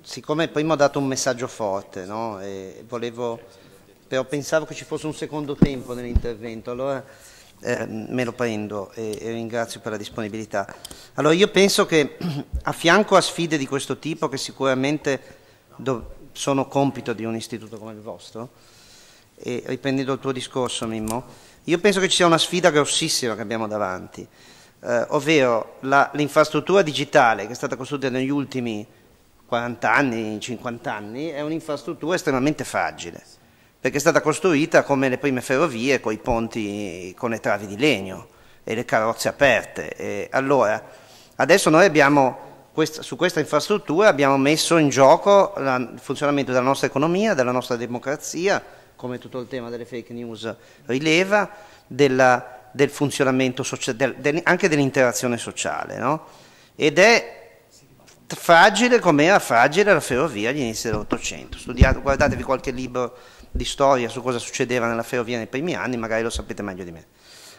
siccome prima ho dato un messaggio forte, no, volevo, però pensavo che ci fosse un secondo tempo nell'intervento, allora eh, me lo prendo e, e, ringrazio per la disponibilità. Allora io penso che a fianco a sfide di questo tipo, che sicuramente do, sono compito di un istituto come il vostro, e riprendendo il tuo discorso Mimmo, io penso che ci sia una sfida grossissima che abbiamo davanti, eh, ovvero l'infrastruttura digitale che è stata costruita negli ultimi 40 anni, 50 anni, è un'infrastruttura estremamente fragile, perché è stata costruita come le prime ferrovie, con i ponti con le travi di legno e le carrozze aperte. E allora, adesso noi abbiamo su questa infrastruttura abbiamo messo in gioco il funzionamento della nostra economia, della nostra democrazia, come tutto il tema delle fake news rileva, della del funzionamento sociale, del, anche dell'interazione sociale, no? Ed è fragile come era fragile la ferrovia agli inizi dell'Ottocento. Guardatevi qualche libro di storia su cosa succedeva nella ferrovia nei primi anni, magari lo sapete meglio di me.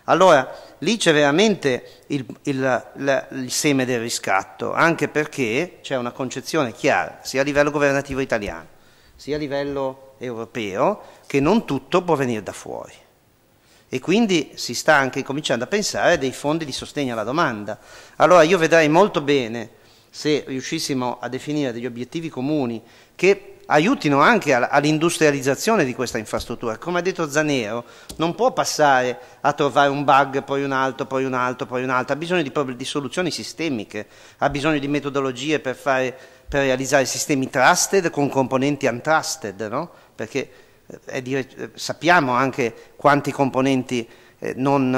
Allora, lì c'è veramente il, il, il, il, seme del riscatto, anche perché c'è una concezione chiara, sia a livello governativo italiano, sia a livello europeo, che non tutto può venire da fuori e quindi si sta anche cominciando a pensare a dei fondi di sostegno alla domanda. Allora io vedrei molto bene se riuscissimo a definire degli obiettivi comuni che aiutino anche all'industrializzazione di questa infrastruttura. Come ha detto Zanero, non può passare a trovare un bug, poi un altro, poi un altro, poi un altro. Ha bisogno di, di soluzioni sistemiche, ha bisogno di metodologie per, fare, per realizzare sistemi trusted con componenti untrusted, no? Perché eh, dire, eh, sappiamo anche quanti componenti eh, non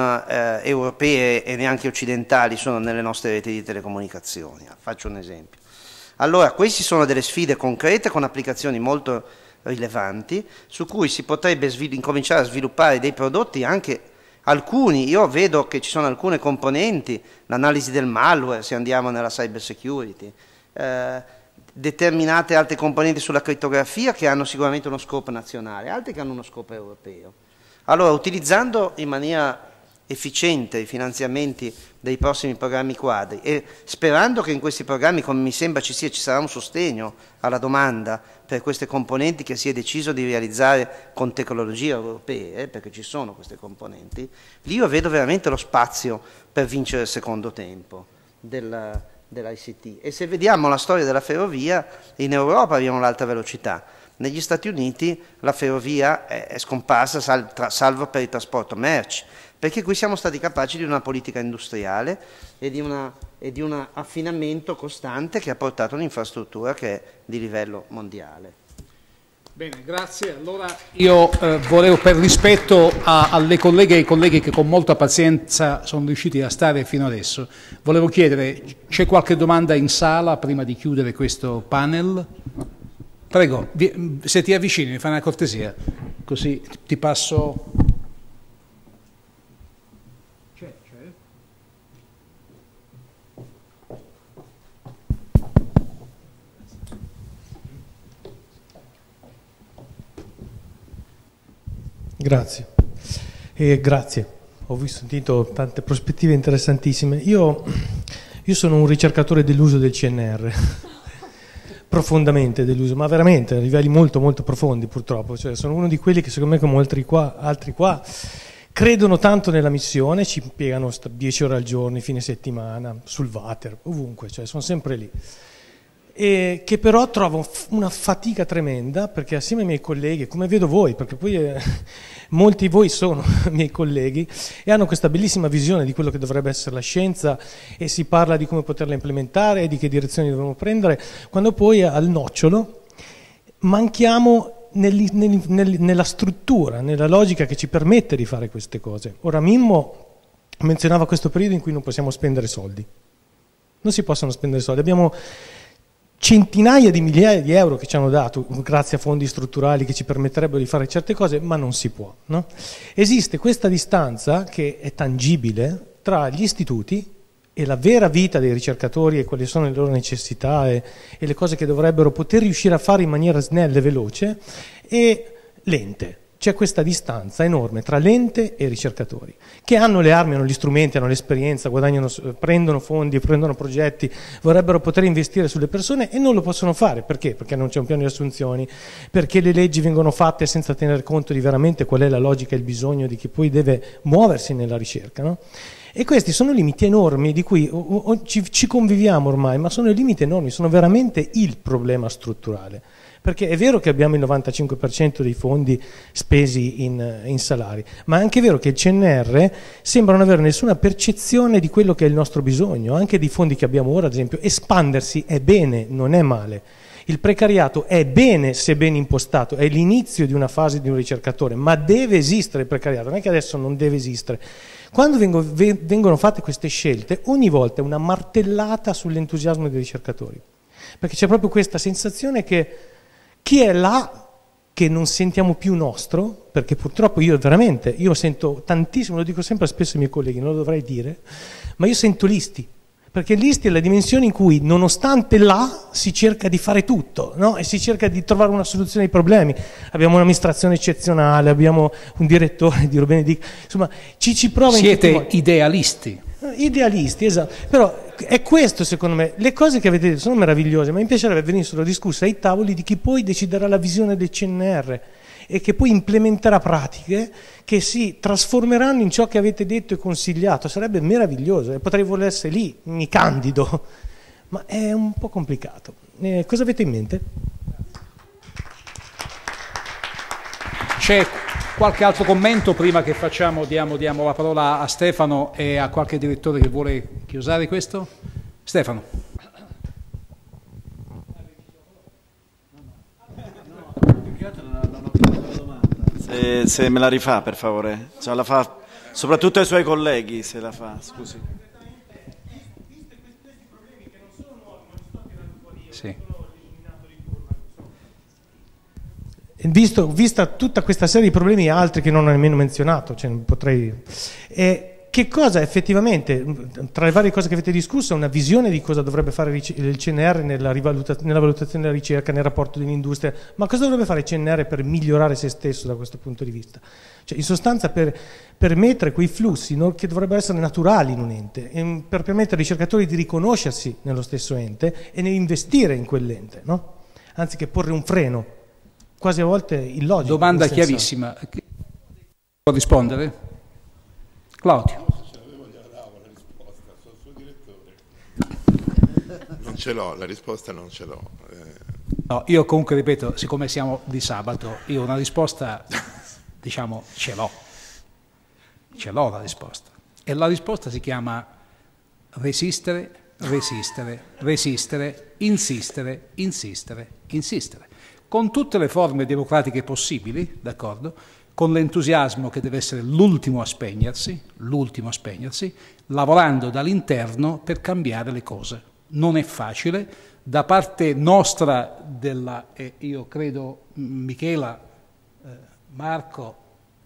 europee e neanche occidentali sono nelle nostre reti di telecomunicazioni. Ah, faccio un esempio. Allora, queste sono delle sfide concrete con applicazioni molto rilevanti su cui si potrebbe incominciare a sviluppare dei prodotti anche alcuni, io vedo che ci sono alcune componenti, l'analisi del malware se andiamo nella cyber security, eh, determinate altre componenti sulla crittografia che hanno sicuramente uno scopo nazionale, altre che hanno uno scopo europeo. Allora, utilizzando in maniera efficiente i finanziamenti dei prossimi programmi quadri e sperando che in questi programmi, come mi sembra ci sia, ci sarà un sostegno alla domanda per queste componenti che si è deciso di realizzare con tecnologie europee, perché ci sono queste componenti, lì io vedo veramente lo spazio per vincere il secondo tempo della, dell'ICT. E se vediamo la storia della ferrovia, in Europa abbiamo l'alta velocità, negli Stati Uniti la ferrovia è scomparsa salvo per il trasporto merci, perché qui siamo stati capaci di una politica industriale e di, una, e di un affinamento costante che ha portato un'infrastruttura che è di livello mondiale. Bene, grazie. Allora io eh, volevo, per rispetto a, alle colleghe e ai colleghi che con molta pazienza sono riusciti a stare fino adesso, volevo chiedere, c'è qualche domanda in sala prima di chiudere questo panel? Prego, vi, se ti avvicini mi fai una cortesia, così ti passo Grazie. Eh, grazie. Ho visto, sentito tante prospettive interessantissime. Io, io sono un ricercatore deluso del CNR, profondamente deluso, ma veramente a livelli molto molto profondi purtroppo. Cioè, sono uno di quelli che secondo me come altri qua, altri qua credono tanto nella missione, ci impiegano 10 ore al giorno, fine settimana, sul water, ovunque, cioè sono sempre lì e che però trovo una fatica tremenda perché assieme ai miei colleghi, come vedo voi, perché poi eh, molti di voi sono miei colleghi e hanno questa bellissima visione di quello che dovrebbe essere la scienza e si parla di come poterla implementare e di che direzioni dobbiamo prendere, quando poi eh, al nocciolo manchiamo nel, nel, nel, nella struttura, nella logica che ci permette di fare queste cose. Ora Mimmo menzionava questo periodo in cui non possiamo spendere soldi. Non si possono spendere soldi. Abbiamo centinaia di migliaia di euro che ci hanno dato grazie a fondi strutturali che ci permetterebbero di fare certe cose, ma non si può. No? Esiste questa distanza che è tangibile tra gli istituti e la vera vita dei ricercatori e quali sono le loro necessità e, e le cose che dovrebbero poter riuscire a fare in maniera snella e veloce e lente c'è questa distanza enorme tra l'ente e i ricercatori, che hanno le armi, hanno gli strumenti, hanno l'esperienza, prendono fondi, prendono progetti, vorrebbero poter investire sulle persone e non lo possono fare. Perché? Perché non c'è un piano di assunzioni, perché le leggi vengono fatte senza tener conto di veramente qual è la logica e il bisogno di chi poi deve muoversi nella ricerca. No? E questi sono limiti enormi di cui ci, conviviamo ormai, ma sono limiti enormi, sono veramente il problema strutturale. Perché è vero che abbiamo il 95% dei fondi spesi in, in, salari, ma è anche vero che il CNR sembra non avere nessuna percezione di quello che è il nostro bisogno, anche dei fondi che abbiamo ora, ad esempio. Espandersi è bene, non è male. Il precariato è bene se ben impostato, è l'inizio di una fase di un ricercatore, ma deve esistere il precariato, non è che adesso non deve esistere. Quando vengono fatte queste scelte, ogni volta è una martellata sull'entusiasmo dei ricercatori, perché c'è proprio questa sensazione che chi è là che non sentiamo più nostro, perché purtroppo io veramente, io sento tantissimo, lo dico sempre spesso ai miei colleghi, non lo dovrei dire, ma io sento listi, perché l'isti è la dimensione in cui, nonostante là, si cerca di fare tutto no? e si cerca di trovare una soluzione ai problemi. Abbiamo un'amministrazione eccezionale, abbiamo un direttore, dirò bene, di, insomma, ci, ci prova Siete in Siete idealisti. Idealisti, esatto. Però è questo secondo me. Le cose che avete detto sono meravigliose, ma mi piacerebbe venissero discusse ai tavoli di chi poi deciderà la visione del CNR e che poi implementerà pratiche che si trasformeranno in ciò che avete detto e consigliato. Sarebbe meraviglioso e potrei volersi lì, mi candido, ma è un po' complicato. Eh, cosa avete in mente? C'è Qualche altro commento prima che facciamo, diamo, diamo la parola a Stefano e a qualche direttore che vuole chiusare questo? Stefano. Se, se me la rifà per favore, cioè, la fa, soprattutto ai suoi colleghi se la fa, scusi. Visto, vista tutta questa serie di problemi e altri che non ho nemmeno menzionato, cioè potrei... Eh, che cosa effettivamente, tra le varie cose che avete discusso, una visione di cosa dovrebbe fare il CNR nella, rivaluta, nella valutazione della ricerca, nel rapporto dell'industria, ma cosa dovrebbe fare il CNR per migliorare se stesso da questo punto di vista? Cioè, in sostanza per permettere quei flussi no, che dovrebbero essere naturali in un ente, per permettere ai ricercatori di riconoscersi nello stesso ente e di investire in quell'ente, no? anziché porre un freno quasi a volte illogico. Domanda chiarissima. Può rispondere? Claudio. Non ce l'ho, la risposta non ce l'ho. No, io comunque ripeto, siccome siamo di sabato, io una risposta, diciamo, ce l'ho. Ce l'ho la risposta. E la risposta si chiama resistere, resistere, resistere, insistere, insistere, insistere con tutte le forme democratiche possibili, d'accordo? con l'entusiasmo che deve essere l'ultimo a spegnersi, l'ultimo a spegnersi, lavorando dall'interno per cambiare le cose. Non è facile, da parte nostra, della, eh, io credo Michela, eh, Marco,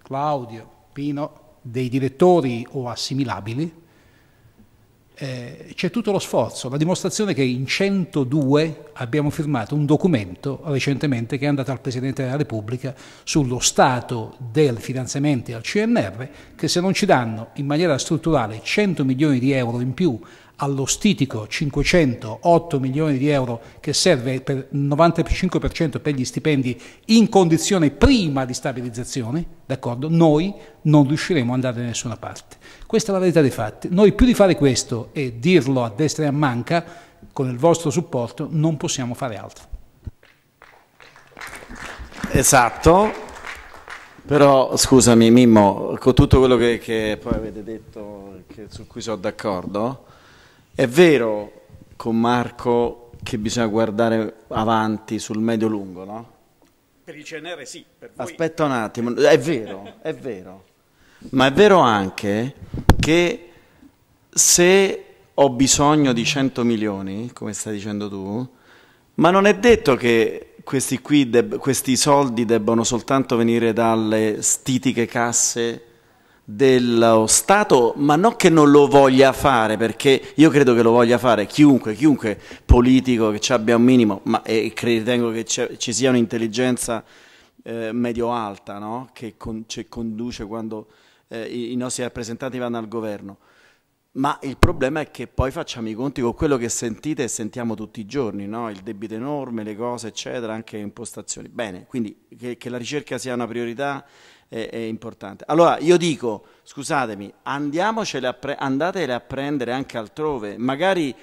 Claudio, Pino, dei direttori o assimilabili, eh, c'è tutto lo sforzo, la dimostrazione che in 102 abbiamo firmato un documento recentemente che è andato al Presidente della Repubblica sullo stato dei finanziamenti al CNR che se non ci danno in maniera strutturale 100 milioni di euro in più allo stitico 508 milioni di euro che serve per il 95% per gli stipendi in condizione prima di stabilizzazione, d'accordo? noi non riusciremo ad andare da nessuna parte. Questa è la verità dei fatti. Noi più di fare questo e dirlo a destra e a manca, con il vostro supporto, non possiamo fare altro. Esatto. Però scusami Mimmo, con tutto quello che, che poi avete detto, che, su cui sono d'accordo, è vero con Marco che bisogna guardare avanti sul medio-lungo, no? Per il CNR sì. Per voi... Aspetta un attimo, è vero, è vero. Ma è vero anche che se ho bisogno di 100 milioni, come stai dicendo tu, ma non è detto che questi, questi soldi debbano soltanto venire dalle stitiche casse dello Stato, ma non che non lo voglia fare, perché io credo che lo voglia fare chiunque, chiunque politico che ci abbia un minimo, ma e ritengo che ci sia un'intelligenza eh, medio-alta no? che con, ci conduce quando eh, i, i nostri rappresentanti vanno al governo. Ma il problema è che poi facciamo i conti con quello che sentite e sentiamo tutti i giorni, no? il debito enorme, le cose, eccetera, anche impostazioni. Bene, quindi che, che la ricerca sia una priorità è, è importante. Allora io dico, scusatemi, andiamocele pre- andatele a prendere anche altrove, magari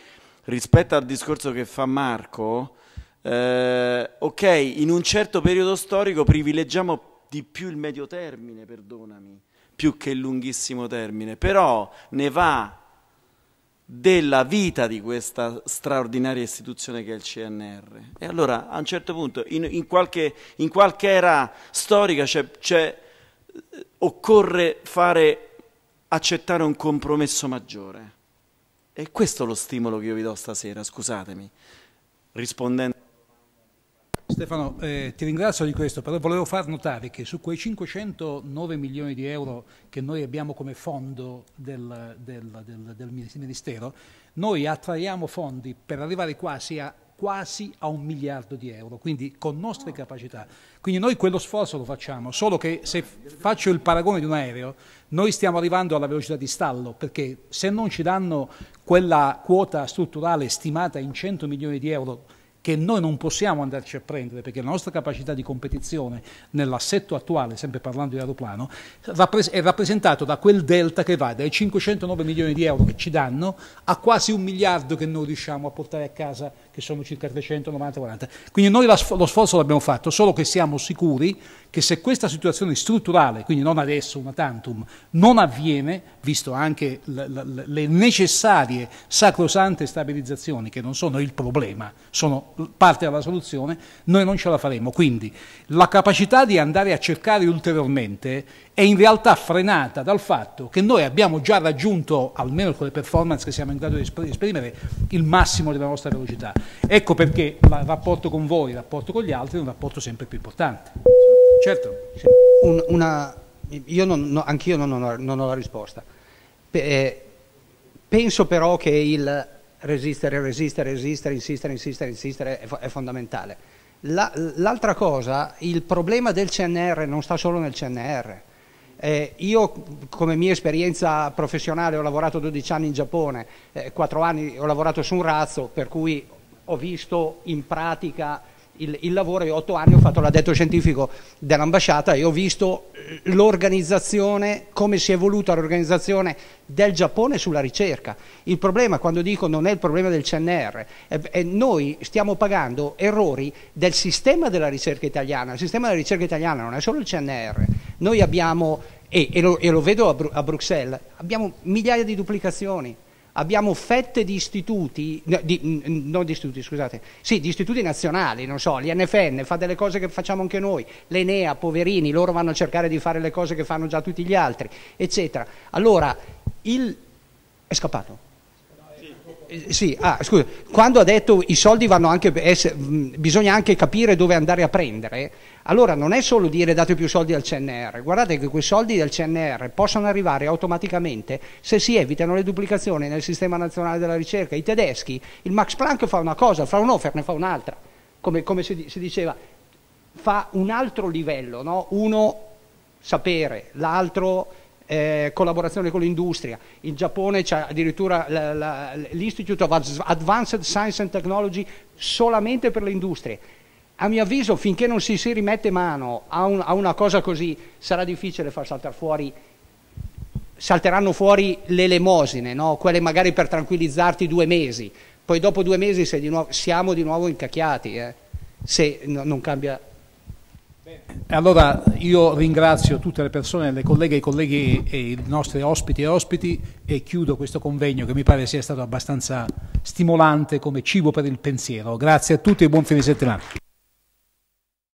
rispetto al discorso che fa Marco, eh, ok, in un certo periodo storico privilegiamo di più il medio termine, perdonami, più che il lunghissimo termine, però ne va della vita di questa straordinaria istituzione che è il CNR. E allora a un certo punto, in, in, qualche, in qualche, era storica, c'è, c'è occorre fare, accettare un compromesso maggiore. E questo è lo stimolo che io vi do stasera, scusatemi, rispondendo. Stefano, eh, ti ringrazio di questo, però volevo far notare che su quei 509 milioni di euro che noi abbiamo come fondo del, del, del, del Ministero, noi attraiamo fondi per arrivare quasi a quasi a un miliardo di euro, quindi con nostre capacità. Quindi noi quello sforzo lo facciamo, solo che se faccio il paragone di un aereo, noi stiamo arrivando alla velocità di stallo, perché se non ci danno quella quota strutturale stimata in 100 milioni di euro che noi non possiamo andarci a prendere perché la nostra capacità di competizione nell'assetto attuale, sempre parlando di aeroplano, è rappresentato da quel delta che va dai 509 milioni di euro che ci danno a quasi un miliardo che noi riusciamo a portare a casa, che sono circa 390-40. Quindi noi lo sforzo l'abbiamo fatto, solo che siamo sicuri che se questa situazione strutturale, quindi non adesso una tantum, non avviene, visto anche le necessarie sacrosante stabilizzazioni che non sono il problema, sono parte della soluzione, noi non ce la faremo. Quindi la capacità di andare a cercare ulteriormente è in realtà frenata dal fatto che noi abbiamo già raggiunto, almeno con le performance che siamo in grado di esprimere, il massimo della nostra velocità. Ecco perché il rapporto con voi, il rapporto con gli altri è un rapporto sempre più importante. Certo. Sì. Un, una, io non, no, anch'io non, non, ho la risposta. Pe, eh, penso però che il resistere, resistere, resistere, insistere, insistere, insistere è, è fondamentale. La, l'altra cosa, il problema del CNR non sta solo nel CNR. Eh, io, come mia esperienza professionale, ho lavorato 12 anni in Giappone, eh, 4 anni ho lavorato su un razzo, per cui ho visto in pratica il, il lavoro, io otto anni ho fatto l'addetto scientifico dell'ambasciata e ho visto eh, l'organizzazione, come si è evoluta l'organizzazione del Giappone sulla ricerca. Il problema, quando dico non è il problema del CNR, è, è noi stiamo pagando errori del sistema della ricerca italiana. Il sistema della ricerca italiana non è solo il CNR, noi abbiamo, e, e, lo, e lo, vedo a, Bru a Bruxelles, abbiamo migliaia di duplicazioni abbiamo fette di istituti, di, non di istituti, scusate, sì, di istituti nazionali, non so, l'INFN fa delle cose che facciamo anche noi, l'Enea, poverini, loro vanno a cercare di fare le cose che fanno già tutti gli altri, eccetera. Allora, il... è scappato? Sì, ah, scusa, quando ha detto i soldi vanno anche, bisogna anche capire dove andare a prendere, allora non è solo dire date più soldi al CNR, guardate che quei soldi del CNR possono arrivare automaticamente se si evitano le duplicazioni nel sistema nazionale della ricerca. I tedeschi, il Max Planck fa una cosa, il Fraunhofer ne fa un'altra, come, come si, si, diceva, fa un altro livello, no? uno sapere, l'altro eh, collaborazione con l'industria. In Giappone c'è addirittura l'Institute of Advanced Science and Technology solamente per le industrie a mio avviso finché non si, si rimette mano a, un, a, una cosa così sarà difficile far saltare fuori salteranno fuori le elemosine, no? quelle magari per tranquillizzarti due mesi, poi dopo due mesi di nuovo, siamo di nuovo incacchiati, eh? se no, non cambia. Allora io ringrazio tutte le persone, le colleghe e i colleghi e i nostri ospiti e ospiti e chiudo questo convegno che mi pare sia stato abbastanza stimolante come cibo per il pensiero. Grazie a tutti e buon fine settimana.